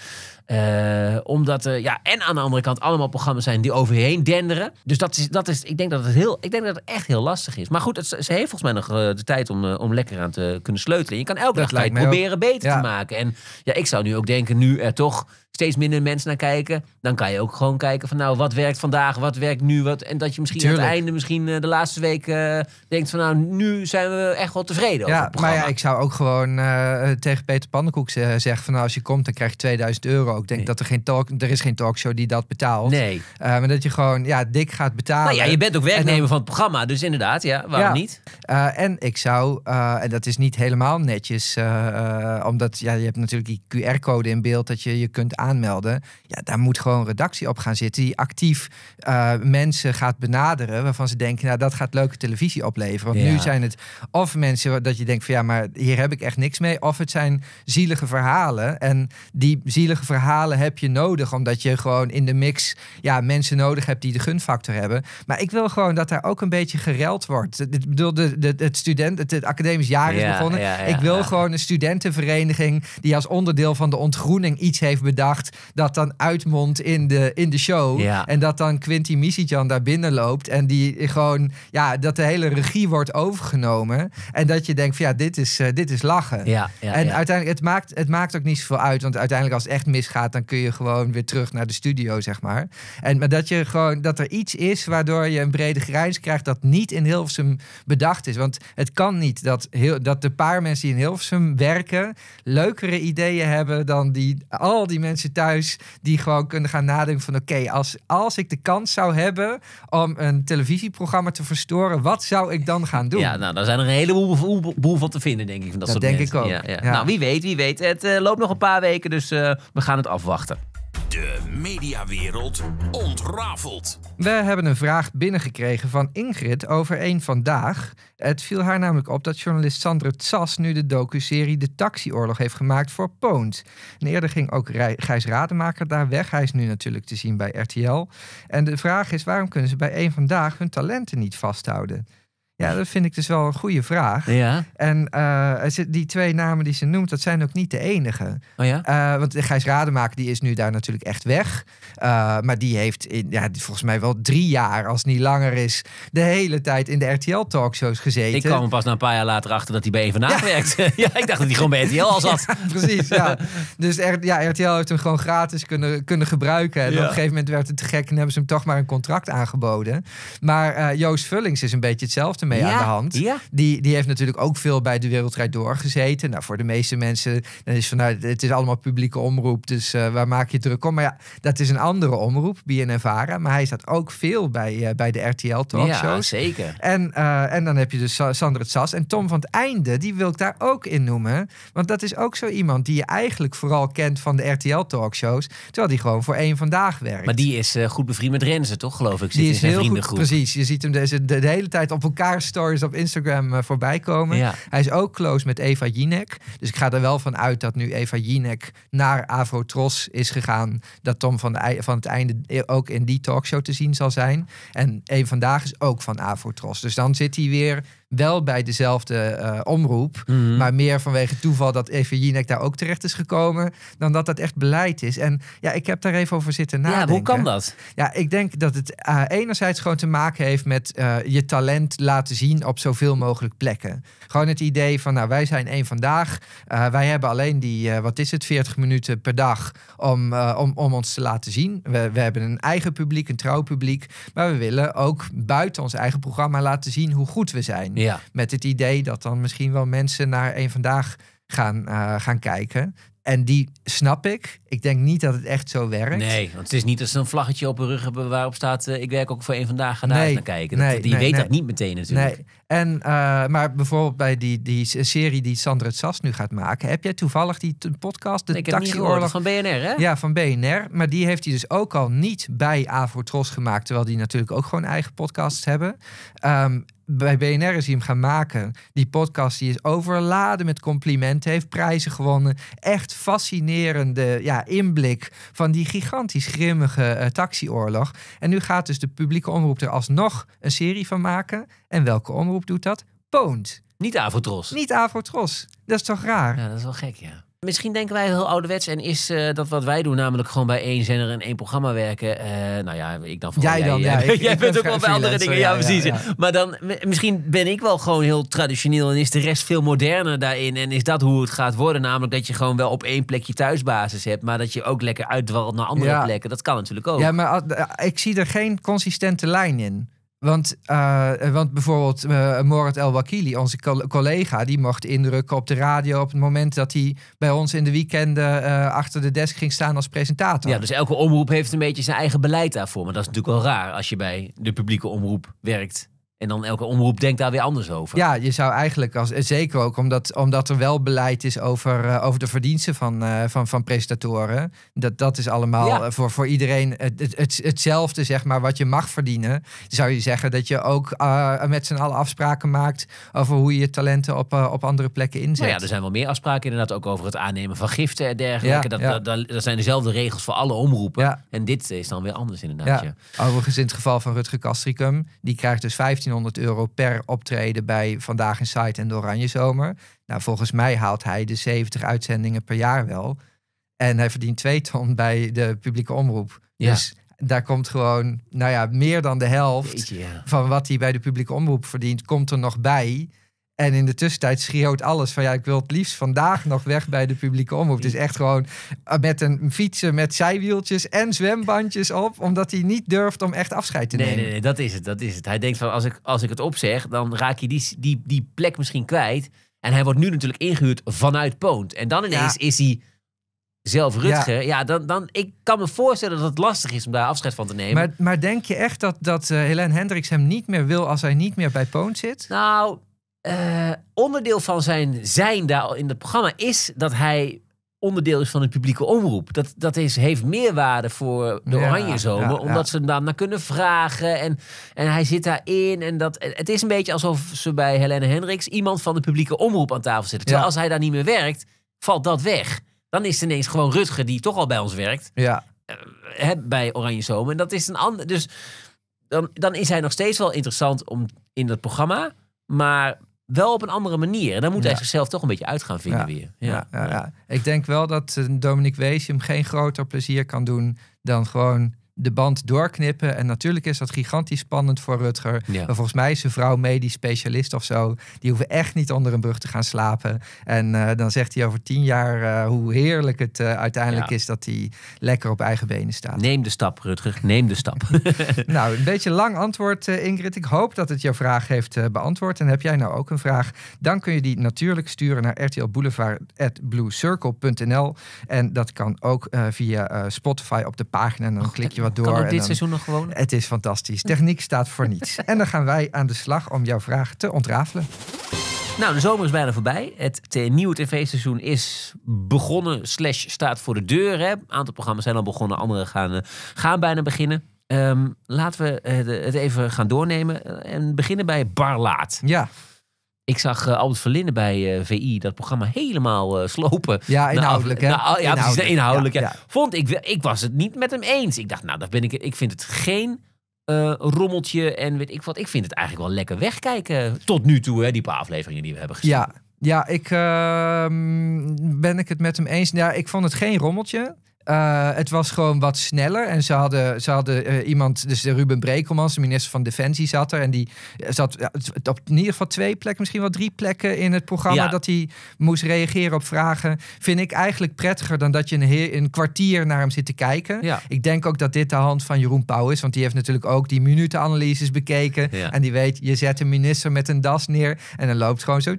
Eh, omdat er, ja, en aan de andere kant allemaal programma's zijn die overheen denderen. Dus dat is, dat is, ik denk dat het heel, ik denk dat het echt heel lastig is. Maar goed, het, ze heeft volgens mij nog eh, de tijd om, eh, om lekker aan te kunnen sleutelen. Je kan elke dag tijd proberen beter te maken. En ja, ik zou nu ook denken, nu er toch steeds minder mensen naar kijken. Dan kan je ook gewoon kijken van nou, wat werkt vandaag, wat werkt nu. Wat, en dat je misschien aan het einde, misschien eh, de laatste week eh, denkt van nou, nu zijn we echt wel tevreden ja, Maar ja, ik zou ook gewoon eh, tegen Peter Pannenkoek zeggen van nou, als je komt dan krijg je 2000 euro. Ik denk dat er geen talk, er is geen talkshow die dat betaalt. Nee. maar dat je gewoon ja, dik gaat betalen. Nou ja, je bent ook werknemer van het programma, dus inderdaad, ja, waarom niet? en ik zou, en dat is niet helemaal netjes, omdat ja, je hebt natuurlijk die QR-code in beeld dat je je kunt aanmelden. Ja, daar moet gewoon redactie op gaan zitten die actief eh, mensen gaat benaderen waarvan ze denken, nou dat gaat leuke televisie opleveren. Want nu zijn het of mensen dat je denkt van ja, maar hier heb ik echt niks mee, of het zijn zielige verhalen. En die zielige verhalen heb je nodig omdat je gewoon in de mix ja, mensen nodig hebt die de gunfactor hebben. Maar ik wil gewoon dat daar ook een beetje gereld wordt. Ik bedoel, de, de, het student, het, academisch jaar is begonnen. ik wil gewoon een studentenvereniging die als onderdeel van de ontgroening iets heeft bedacht dat dan uitmondt in de, in de show. Ja. En dat dan Quinty Misijan daar binnen loopt en die gewoon, ja, dat de hele regie wordt overgenomen. En dat je denkt van ja, dit is, eh, dit is lachen. Ja, en uiteindelijk, het maakt, het maakt ook niet zoveel uit, want uiteindelijk als het echt misgaat, dan kun je gewoon weer terug naar de studio, zeg maar. En maar dat je gewoon, dat er iets is waardoor je een brede grijns krijgt dat niet in Hilversum bedacht is. Want het kan niet dat, heel, dat de paar mensen die in Hilversum werken, leukere ideeën hebben dan die, al die mensen thuis die gewoon kunnen gaan nadenken van oké, als, als ik de kans zou hebben om een televisieprogramma te verstoren, wat zou ik dan gaan doen? Ja, nou, daar zijn er een heleboel boel van te vinden, denk ik. Van dat, soort denk ik ook. Ja, Nou, wie weet, wie weet. Het eh, loopt nog een paar weken, dus eh, we gaan het afwachten. De mediawereld ontrafelt. We hebben een vraag binnengekregen van Ingrid over één vandaag. Het viel haar namelijk op dat journalist Sandra Tsas nu de docuserie De Taxioorlog heeft gemaakt voor Poont. eerder ging ook Gijs Rademaker daar weg. Hij is nu natuurlijk te zien bij RTL. En de vraag is: waarom kunnen ze bij één vandaag hun talenten niet vasthouden? Ja, dat vind ik dus wel een goede vraag. Ja. En uh, die twee namen die ze noemt, dat zijn ook niet de enige. Oh ja? Uh, want Gijs Rademaker die is nu daar natuurlijk echt weg. Eh, maar die heeft in, ja, volgens mij wel drie jaar, als niet langer is, de hele tijd in de RTL-talkshows gezeten. Ik kwam pas na een paar jaar later achter dat hij bij even nawerkt. Ja. ja. ik dacht dat hij gewoon bij RTL al zat. precies, ja. Dus ja, RTL heeft hem gewoon gratis kunnen, kunnen gebruiken. En op een gegeven moment werd het te gek en hebben ze hem toch maar een contract aangeboden. Maar Joost Vullings is een beetje hetzelfde ja, aan de hand. Ja. Die, die heeft natuurlijk ook veel bij de Wereldrijd doorgezeten. Nou, voor de meeste mensen dan is vanuit nou, het is allemaal publieke omroep, dus eh, waar maak je druk om? Maar ja, dat is een andere omroep, ervaren. Maar hij staat ook veel bij, eh, bij de RTL-talkshows. Ja, zeker. En, eh, en dan heb je dus Sander het Sas. En Tom van het Einde, die wil ik daar ook in noemen. Want dat is ook zo iemand die je eigenlijk vooral kent van de RTL-talkshows. Terwijl die gewoon voor één vandaag werkt. Maar die is goed bevriend met Renze, toch? Geloof ik. Zit die is heel goed, precies. Je ziet hem de hele tijd op elkaar stories op Instagram eh, voorbij komen. Ja. Hij is ook close met Eva Jinek. Dus ik ga er wel van uit dat nu Eva Jinek naar Avrotros is gegaan. Dat Tom van, de, van het einde e, ook in die talkshow te zien zal zijn. En een vandaag is ook van Avrotros. Dus dan zit hij weer wel bij dezelfde eh, omroep. Mhm. Maar meer vanwege toeval dat even Jinek daar ook terecht is gekomen. Dan dat dat echt beleid is. En ja, ik heb daar even over zitten nadenken. Ja, hoe kan dat? Ja, ik denk dat het eh, enerzijds gewoon te maken heeft met eh, je talent laten zien op zoveel mogelijk plekken. Gewoon het idee van, nou, wij zijn één vandaag. wij hebben alleen die, wat is het, 40 minuten per dag om, om, om ons te laten zien. We, we hebben een eigen publiek, een trouw publiek. Maar we willen ook buiten ons eigen programma laten zien hoe goed we zijn. Ja. Met het idee dat dan misschien wel mensen naar één vandaag gaan, eh, gaan kijken. En die snap ik. Ik denk niet dat het echt zo werkt. Nee, want het is niet dat ze een vlaggetje op een rug hebben waarop staat... Eh, ik werk ook voor één vandaag, gaan kijken. Dat, nee, die weet dat niet meteen natuurlijk. Nee. En, eh, maar bijvoorbeeld bij die, die serie die Sandra het Sas nu gaat maken... heb jij toevallig die podcast, de Taxioorlog... van BNR, hè? Ja, van BNR. Maar die heeft hij dus ook al niet bij Avro Tros gemaakt... terwijl die natuurlijk ook gewoon eigen podcasts hebben. Um, bij BNR is hij hem gaan maken. Die podcast die is overladen met complimenten, heeft prijzen gewonnen. Echt fascinerende ja, inblik van die gigantisch grimmige eh, taxioorlog. En nu gaat dus de publieke omroep er alsnog een serie van maken. En welke omroep doet dat? Poont. Niet Avotros. Niet Avotros. Dat is toch raar? Ja, dat is wel gek, ja. Misschien denken wij heel ouderwets en is eh, dat wat wij doen, namelijk gewoon bij één zender en één programma werken. Eh, nou ja, ik dan van. Jij, jij eh, ja. jij bent ook wel bij andere dingen, ja, precies. maar dan, misschien ben ik wel gewoon heel traditioneel en is de rest veel moderner daarin. En is dat hoe het gaat worden, namelijk dat je gewoon wel op één plekje thuisbasis hebt, maar dat je ook lekker uitdwalt naar andere plekken. Dat kan natuurlijk ook. Ja, maar ik zie er geen consistente lijn in. Want, eh, want bijvoorbeeld uh, Morat El Wakili, onze collega, die mocht indrukken op de radio op het moment dat hij bij ons in de weekenden eh, achter de desk ging staan als presentator. Ja, dus elke omroep heeft een beetje zijn eigen beleid daarvoor. Maar dat is natuurlijk wel raar als je bij de publieke omroep werkt. En dan elke omroep denkt daar weer anders over. Ja, je zou eigenlijk, als, eh, zeker ook omdat, omdat er wel beleid is over, eh, over de verdiensten van, uh, van, van presentatoren. Dat, dat is allemaal voor, voor iedereen het, het, hetzelfde, zeg maar, wat je mag verdienen. Zou je zeggen dat je ook met z'n allen afspraken maakt over hoe je talenten op, op andere plekken inzet. Nou ja, er zijn wel meer afspraken inderdaad ook over het aannemen van giften en dergelijke. dat, Dat, zijn dezelfde regels voor alle omroepen. En dit is dan weer anders inderdaad. Overigens in het geval van Rutger Kastricum, die krijgt dus 15 1500 euro per optreden bij Vandaag in Site en de Oranje Zomer. Nou, volgens mij haalt hij de 70 uitzendingen per jaar wel. En hij verdient 2 ton bij de publieke omroep. Dus daar komt gewoon, nou ja, meer dan de helft van wat hij bij de publieke omroep verdient, komt er nog bij. En in de tussentijd schreeuwt alles van ja, ik wil het liefst vandaag nog weg bij de publieke omroep. Het is dus echt gewoon eh, met een fietsen met zijwieltjes en zwembandjes op, omdat hij niet durft om echt afscheid te nemen. Nee, nee, dat is het, dat is het. Hij denkt van als ik, als ik het opzeg, dan raak je die, die, die plek misschien kwijt. En hij wordt nu natuurlijk ingehuurd vanuit Poont. En dan ineens is hij zelf Rutger. Ja. dan, dan, ik kan me voorstellen dat het lastig is om daar afscheid van te nemen. Maar, maar denk je echt dat, dat uh, eh, Helene Hendricks hem niet meer wil als hij niet meer bij Poont zit? Nou, eh, onderdeel van zijn zijn daar in het programma is dat hij onderdeel is van het publieke omroep. Dat, dat is, heeft meerwaarde voor de Oranje Zomer, omdat ze hem dan naar kunnen vragen. En, en hij zit daarin. En dat, het is een beetje alsof ze bij Helene Hendricks iemand van de publieke omroep aan tafel zitten. als hij daar niet meer werkt, valt dat weg. Dan is het ineens gewoon Rutger, die toch al bij ons werkt, ja. Eh, bij Oranje Zomer. En dat is een ander. Dus dan, dan is hij nog steeds wel interessant om in dat programma. Maar wel op een andere manier. En dan moet hij zichzelf toch een beetje uit gaan vinden weer. Ja. ja. Ik denk wel dat eh, Dominique Wees hem geen groter plezier kan doen dan gewoon de band doorknippen. En natuurlijk is dat gigantisch spannend voor Rutger. Ja. Maar volgens mij is zijn vrouw medisch specialist of zo. Die hoeven echt niet onder een brug te gaan slapen. En eh, dan zegt hij over tien jaar eh, hoe heerlijk het eh, uiteindelijk is dat hij lekker op eigen benen staat. Neem de stap, Rutger. Neem de stap. nou, een beetje lang antwoord, Ingrid. Ik hoop dat het jouw vraag heeft beantwoord. En heb jij nou ook een vraag? Dan kun je die natuurlijk sturen naar rtlboulevard.bluecircle.nl. En dat kan ook via Spotify op de pagina. En dan klik je wat kan ook dit seizoen nog gewoon? Het is fantastisch. Techniek staat voor niets. En dan gaan wij aan de slag om jouw vraag te ontrafelen. Nou, de zomer is bijna voorbij. Het nieuwe tv-seizoen is begonnen, slash staat voor de deur. Een aantal programma's zijn al begonnen, andere gaan, eh, gaan bijna beginnen. Um, laten we eh, het even gaan doornemen en beginnen bij Barlaat. Ja. Ik zag uh, Albert Verlinde bij eh, VI dat programma helemaal eh, slopen. Ja, nou, inhoudelijk hè? Nou, ja, inhoudelijk. Precies, inhoudelijk Vond ik, ik was het niet met hem eens. Ik dacht, nou, dat ben ik, ik vind het geen rommeltje en weet ik wat. Ik vind het eigenlijk wel lekker wegkijken tot nu toe, hè, die paar afleveringen die we hebben gezien. Ja, ja ik ehm, ben ik het met hem eens. Ja, ik vond het geen rommeltje. Eh, het was gewoon wat sneller. En ze hadden, ze hadden eh, iemand, dus de Ruben Brekelmans, de minister van Defensie, zat er. En die zat op in ieder geval twee plekken, misschien wel drie plekken in het programma. Dat hij moest reageren op vragen. Vind ik eigenlijk prettiger dan dat je een, heer, een kwartier naar hem zit te kijken. Ik denk ook dat dit de hand van Jeroen Pauw is. Want die heeft natuurlijk ook die minutenanalyses bekeken. En die weet, je zet een minister met een das neer. En dan loopt gewoon zo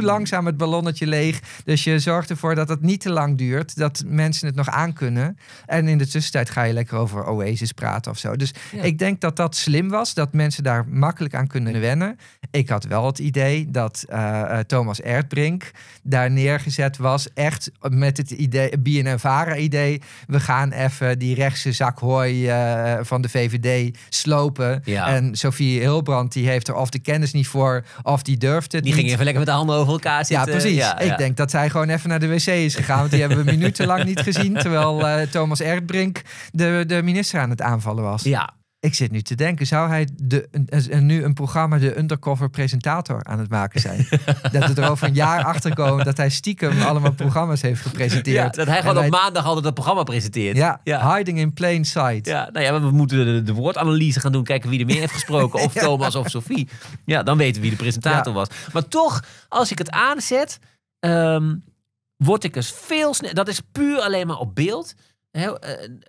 langzaam het ballonnetje leeg. Dus je zorgt ervoor dat het niet te lang duurt. Dat mensen het nog aankomen kunnen. En in de tussentijd ga je lekker over Oasis praten of zo. Dus ik denk dat dat slim was, dat mensen daar makkelijk aan kunnen wennen. Ik had wel het idee dat eh, eh, Thomas Erdbrink daar neergezet was. Echt met het idee, BNNVARA idee. We gaan even die rechtse zak hooi eh, van de VVD slopen. En Sofie Hilbrand die heeft er of de kennis niet voor of die durft het Die niet. ging even lekker met de handen over elkaar zitten. Ja, precies. ik denk dat zij gewoon even naar de wc is gegaan. Want die hebben we minutenlang niet gezien. Terwijl eh, Thomas Erdbrink de, de minister aan het aanvallen was. Ja. Ik zit nu te denken, zou hij de, nu een programma de undercover presentator aan het maken zijn? dat we er over een jaar achter komen dat hij stiekem allemaal programma's heeft gepresenteerd. dat hij gewoon op maandag altijd dat programma presenteert. Ja, ja, hiding in plain sight. Ja, nou ja, we moeten de, woordanalyse gaan doen, kijken wie er meer heeft gesproken. Of Thomas of Sophie. Ja, dan weten we wie de presentator was. Maar toch, als ik het aanzet... Ehm, word ik dus veel sneller. Dat is puur alleen maar op beeld. Eh,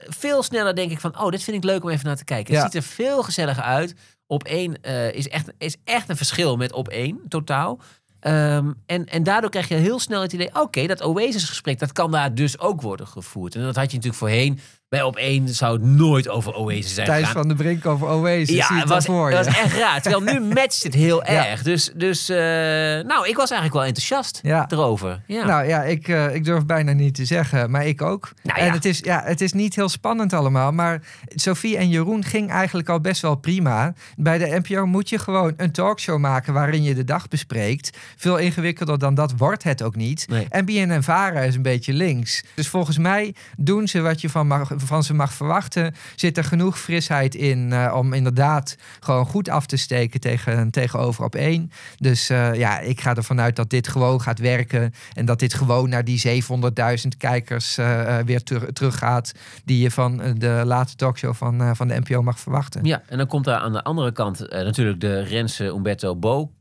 veel sneller denk ik van, oh, dit vind ik leuk om even naar te kijken. Het ziet er veel gezelliger uit. Op één eh, is, echt, is echt een verschil met op één totaal. Ehm, en, en daardoor krijg je heel snel het idee, oké, dat Oasis-gesprek, dat kan daar dus ook worden gevoerd. En dat had je natuurlijk voorheen bij op één zou het nooit over Oasis zijn. Thijs van de Brink over Oasis. Ja, het was, voor was echt raar. Terwijl nu matcht het heel erg. Dus, dus eh, nou, ik was eigenlijk wel enthousiast erover. Ja. Nou ja, ik, eh, ik durf bijna niet te zeggen, maar ik ook. Nou en het is, ja, het is niet heel spannend allemaal. Maar Sophie en Jeroen ging eigenlijk al best wel prima. Bij de NPO moet je gewoon een talkshow maken waarin je de dag bespreekt. Veel ingewikkelder dan dat wordt het ook niet. En BNN Vara is een beetje links. Dus volgens mij doen ze wat je van mag van ze mag verwachten, zit er genoeg frisheid in eh, om inderdaad gewoon goed af te steken tegen tegenover op één. Dus eh, ja, ik ga ervan uit dat dit gewoon gaat werken en dat dit gewoon naar die 700.000 kijkers eh, weer terug gaat die je van de late talkshow van, van de NPO mag verwachten. Ja, en dan komt daar aan de andere kant natuurlijk de rense Umberto Bo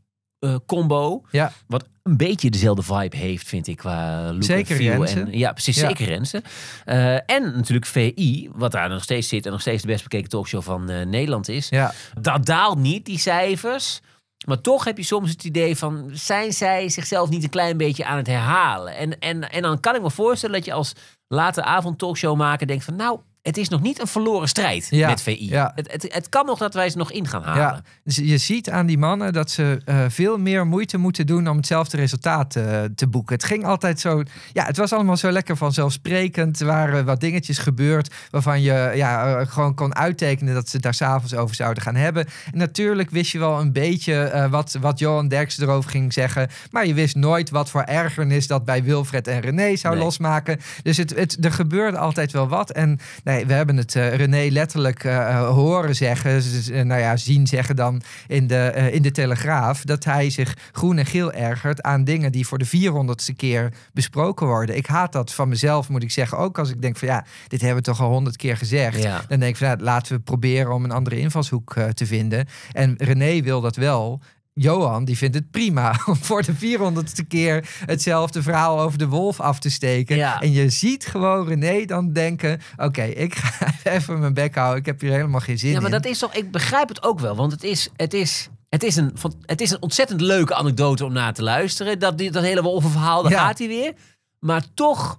eh, combo. Ja. Wat een beetje dezelfde vibe heeft, vind ik, qua look zeker en En, ja, precies, zeker Rensen. Uh, en natuurlijk VI, wat daar nog steeds zit en nog steeds de best bekeken talkshow van eh, Nederland is. Ja. Dat daalt niet, die cijfers. Maar toch heb je soms het idee van, zijn zij zichzelf niet een klein beetje aan het herhalen? En, en, en dan kan ik me voorstellen dat je als late avond talkshow maken denkt van, nou, het is nog niet een verloren strijd ja, met VI. Ja. Het, het, het, kan nog dat wij ze nog in gaan halen. Ja, dus je ziet aan die mannen dat ze eh, veel meer moeite moeten doen om hetzelfde resultaat eh, te boeken. Het ging altijd zo. Ja, het was allemaal zo lekker vanzelfsprekend. Er waren wat dingetjes gebeurd waarvan je ja, eh, gewoon kon uittekenen dat ze daar s'avonds over zouden gaan hebben. En natuurlijk wist je wel een beetje wat, wat Johan Derksen erover ging zeggen. Maar je wist nooit wat voor ergernis dat bij Wilfred en René zou losmaken. Dus het, het, er gebeurde altijd wel wat. En nou we hebben het eh, René letterlijk eh, eh, horen zeggen, nou ja, zien zeggen dan in de, in de Telegraaf, dat hij zich groen en geel ergert aan dingen die voor de 400ste keer besproken worden. Ik haat dat van mezelf, moet ik zeggen. Ook als ik denk van ja, dit hebben we toch al honderd keer gezegd. Dan denk ik van laten we proberen om een andere invalshoek te vinden. En René wil dat wel. Johan die vindt het prima om voor de 400ste keer hetzelfde verhaal over de wolf af te steken. En je ziet gewoon René dan denken: oké, ik ga even mijn bek houden. Ik heb hier helemaal geen zin in. Ja, maar dat is toch, ik begrijp het ook wel, want het is, het is, het is, een, het is een ontzettend leuke anekdote om naar te luisteren. Dat, dat hele wolvenverhaal, daar gaat hij weer. Maar toch.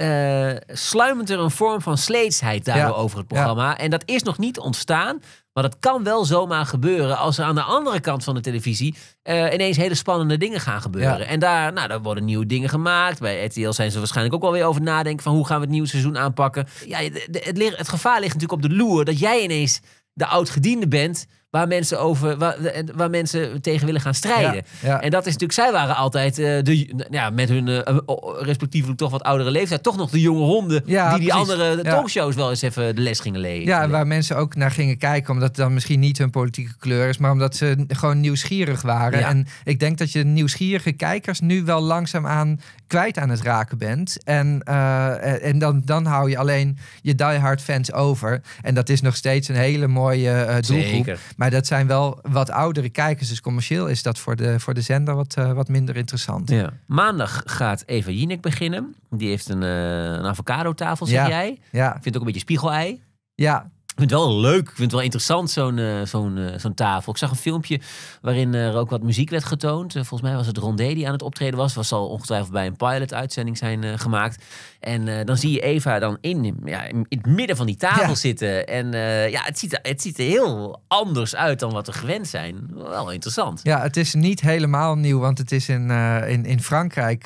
Uh, sluimert er een vorm van sleetsheid daarover over het programma. En dat is nog niet ontstaan. Maar dat kan wel zomaar gebeuren als er aan de andere kant van de televisie eh, ineens hele spannende dingen gaan gebeuren. En daar, nou, daar worden nieuwe dingen gemaakt. Bij RTL zijn ze waarschijnlijk ook wel weer over nadenken van hoe gaan we het nieuwe seizoen aanpakken. Ja, het, het, het gevaar ligt natuurlijk op de loer dat jij ineens de oud-gediende bent waar mensen, over, waar, waar, mensen tegen willen gaan strijden. Ja, En dat is natuurlijk, zij waren altijd eh, de, ja, met hun eh, eh, respectievelijk toch wat oudere leeftijd, toch nog de jonge honden ja, die die andere talkshows wel eens even de les gingen lezen. Ja, waar mensen ook naar gingen kijken, omdat het dan misschien niet hun politieke kleur is, maar omdat ze gewoon nieuwsgierig waren. En ik denk dat je nieuwsgierige kijkers nu wel langzaamaan kwijt aan het raken bent. En, eh, eh, en dan, dan hou je alleen je diehard fans over. En dat is nog steeds een hele mooie uh, doelgroep. Maar dat zijn wel wat oudere kijkers. Dus commercieel is dat voor de, voor de zender wat, wat minder interessant. Ja. Maandag gaat Eva Jinek beginnen. Die heeft een, een avocado tafel, zeg jij. Ja. Vindt ook een beetje spiegelei. Ja, ik vind het wel leuk, ik vind het wel interessant, zo'n eh, zo'n eh, zo'n tafel. Ik zag een filmpje waarin eh, er ook wat muziek werd getoond. volgens mij was het Rondé die aan het optreden was. Was al ongetwijfeld bij een pilot-uitzending zijn gemaakt. En dan zie je Eva dan in, ja, in het midden van die tafel zitten. En ja, het ziet, het ziet er heel anders uit dan wat we gewend zijn. Wel interessant. Ja, het is niet helemaal nieuw, want het is in, in, in Frankrijk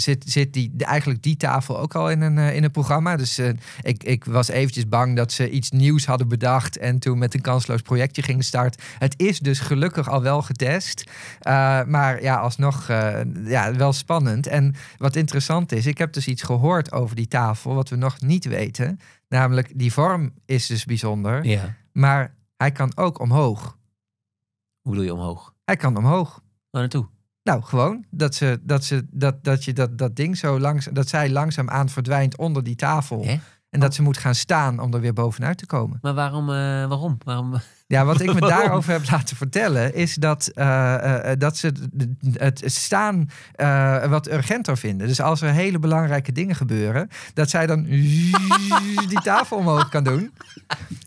zit, zit die, eigenlijk die tafel ook al in een, in een programma. Dus ik, ik was eventjes bang dat ze iets nieuws hadden bedacht en toen met een kansloos projectje gingen start. Het is dus gelukkig al wel getest, eh, maar ja, alsnog eh, ja, wel spannend. En wat interessant is, ik heb dus iets gehoord over die tafel wat we nog niet weten. Namelijk, die vorm is dus bijzonder, ja. maar hij kan ook omhoog. Hoe doe je omhoog? Hij kan omhoog. Waar naartoe? Nou, gewoon dat, ze, dat, ze, dat, dat je dat, dat ding zo langzaam, dat zij langzaamaan verdwijnt onder die tafel. En dat ze moet gaan staan om er weer bovenuit te komen. Maar waarom? Eh, waarom? waarom? Ja, wat ik me daarover heb laten vertellen is dat, eh, eh, eh, dat ze het staan wat urgenter vinden. Dus als er hele belangrijke dingen gebeuren, dat zij dan die tafel omhoog kan doen.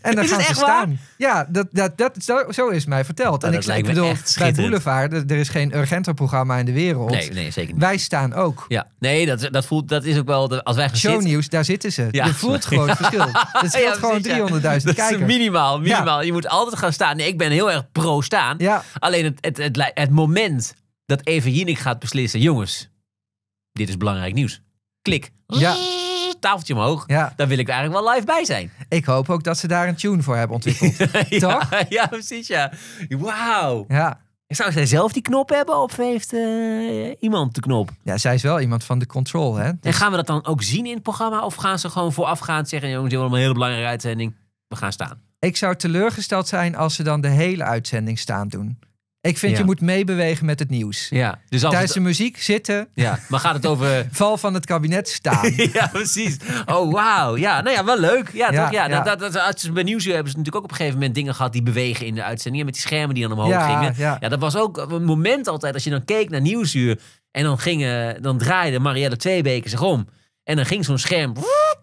En dan gaan ze staan. Ja, dat, dat, dat, zo, is mij verteld. Nou, en ik, ik bedoel, bij Boulevard, er is geen urgenter programma in de wereld. Nee, nee zeker niet. Wij staan ook. Ja, nee, dat, dat, voelt, dat is ook wel. als wij Shownieuws, daar zitten ze. Je voelt gewoon het verschil. Het scheelt gewoon 300.000 kijkers. Minimaal, minimaal. Je moet altijd gaan staan. Nee, ik ben heel erg pro staan. Alleen het, het, het, moment dat even Jinek gaat beslissen, jongens, dit is belangrijk nieuws. Klik. Ja. Tafeltje omhoog. Ja. Daar wil ik eigenlijk wel live bij zijn. Ik hoop ook dat ze daar een tune voor hebben ontwikkeld. ja, Toch? Ja, precies. Ja. Wauw. Ja. Zou zij zelf die knop hebben of heeft eh, iemand de knop? Ja, zij is wel iemand van de control. Hè? En dus- gaan we dat dan ook zien in het programma? Of gaan ze gewoon voorafgaand zeggen: jongens, dit wordt een hele belangrijke uitzending. We gaan staan. Ik zou teleurgesteld zijn als ze dan de hele uitzending staan doen. Ik vind je moet meebewegen met het nieuws. Ja, dus Tijdens de muziek zitten. Ja, maar gaat het over. Val van het kabinet staan. ja, precies. Oh, wauw. Ja, nou ja, wel leuk. Ja, toch? ja, Dat, dat, als bij nieuws hebben ze natuurlijk ook op een gegeven moment dingen gehad die bewegen in de uitzending. Met die schermen die dan omhoog gingen. Ja. dat was ook een moment altijd. Als je dan keek naar nieuwsuur. en dan, gingen, dan draaide Marielle Tweebeke zich om. En dan ging zo'n scherm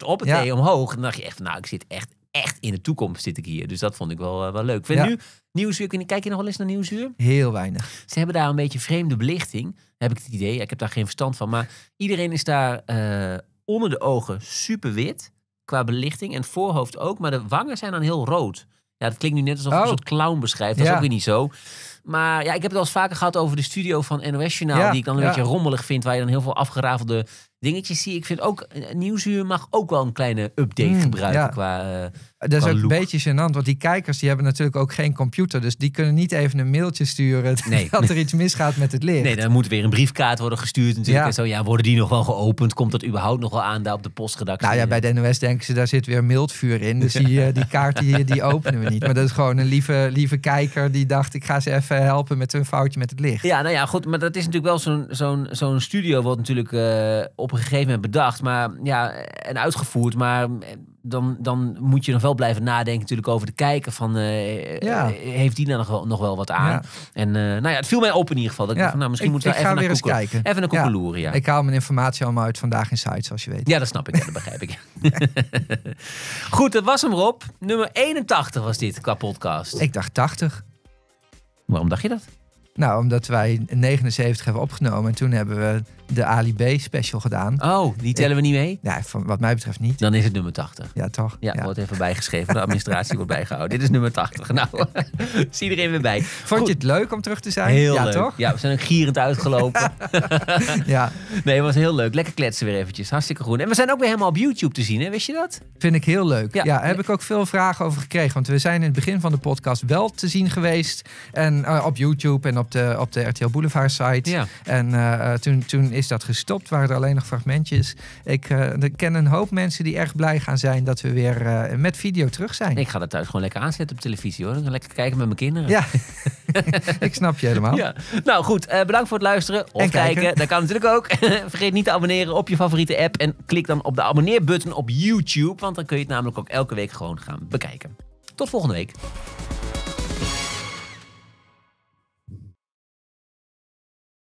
op het omhoog. En dan dacht je echt, nou, ik zit echt echt in de toekomst zit ik hier. Dus dat vond ik wel, eh, wel leuk. Vind nu Nieuwsuur, kijk je nog wel eens naar Nieuwsuur? Heel weinig. Ze hebben daar een beetje vreemde belichting, heb ik het idee. Ik heb daar geen verstand van. Maar iedereen is daar eh, onder de ogen super wit qua belichting. En het voorhoofd ook. Maar de wangen zijn dan heel rood. Ja, dat klinkt nu net alsof oh. een soort clown beschrijft. Dat is ook weer niet zo. Maar ja, ik heb het al eens vaker gehad over de studio van NOS Journaal. Die ik dan een beetje rommelig vind. Waar je dan heel veel afgerafelde dingetjes zie. Ik vind ook, eh, Nieuwsuur mag ook wel een kleine update mm, gebruiken qua... Eh, dat is ook een beetje gênant, want die kijkers die hebben natuurlijk ook geen computer. Dus die kunnen niet even een mailtje sturen nee. dat er iets misgaat met het licht. Nee, dan moet weer een briefkaart worden gestuurd En zo, ja, worden die nog wel geopend? Komt dat überhaupt nog wel aan daar op de postredactie? Nou ja, bij de NOS denken ze, daar zit weer mildvuur in. Dus die, eh, die kaart die, die openen we niet. Maar dat is gewoon een lieve, lieve kijker die dacht, ik ga ze even helpen met hun foutje met het licht. Ja, nou ja, goed. Maar dat is natuurlijk wel zo'n zo'n zo'n studio wordt natuurlijk eh, op een gegeven moment bedacht maar, ja, en uitgevoerd. Maar dan, dan moet je nog wel blijven nadenken natuurlijk over de kijken Van, eh, eh, heeft die nou nog wel, nog wel wat aan? En eh, nou ja, het viel mij op in ieder geval. Dat ik nou, misschien moet ik, even, naar weer eens kijken. even naar koeken loeren. Ja. Ik haal mijn informatie allemaal uit Vandaag in Sites, zoals je weet. Ja, dat snap ik. dat begrijp ik. Goed, dat was hem Rob. Nummer 81 was dit qua podcast. Ik dacht 80. Waarom dacht je dat? Nou, omdat wij 79 hebben opgenomen en toen hebben we de Ali special gedaan. Oh, die tellen we niet mee? Ja, van, wat mij betreft niet. Dan is het nummer 80. Ja, toch? Ja, wordt even bijgeschreven. De administratie wordt bijgehouden. Dit is nummer 80. Nou, zie iedereen weer bij. Vond je het leuk om terug te zijn? Heel ja, leuk. Ja, we zijn ook gierend uitgelopen. ja. Nee, het was heel leuk. Lekker kletsen weer eventjes. Hartstikke goed. En we zijn ook weer helemaal op YouTube te zien, hè? Wist je dat? Vind ik heel leuk. Ja, heb ik ook veel vragen over gekregen. Want we zijn in het begin van de podcast wel te zien geweest. En eh, op YouTube en op de, op de RTL Boulevard site. Ja. En eh, eh, toen, toen is is dat gestopt, waren er alleen nog fragmentjes. Ik eh, ken een hoop mensen die erg blij gaan zijn dat we weer eh, met video terug zijn. Ik ga dat thuis gewoon lekker aanzetten op televisie hoor. Dan lekker kijken met mijn kinderen. Ja, ik snap je helemaal. Ja. Nou goed, eh, bedankt voor het luisteren of en kijken. kijken. Dat kan natuurlijk ook. Vergeet niet te abonneren op je favoriete app. En klik dan op de abonneerbutton op YouTube. Want dan kun je het namelijk ook elke week gewoon gaan bekijken. Tot volgende week.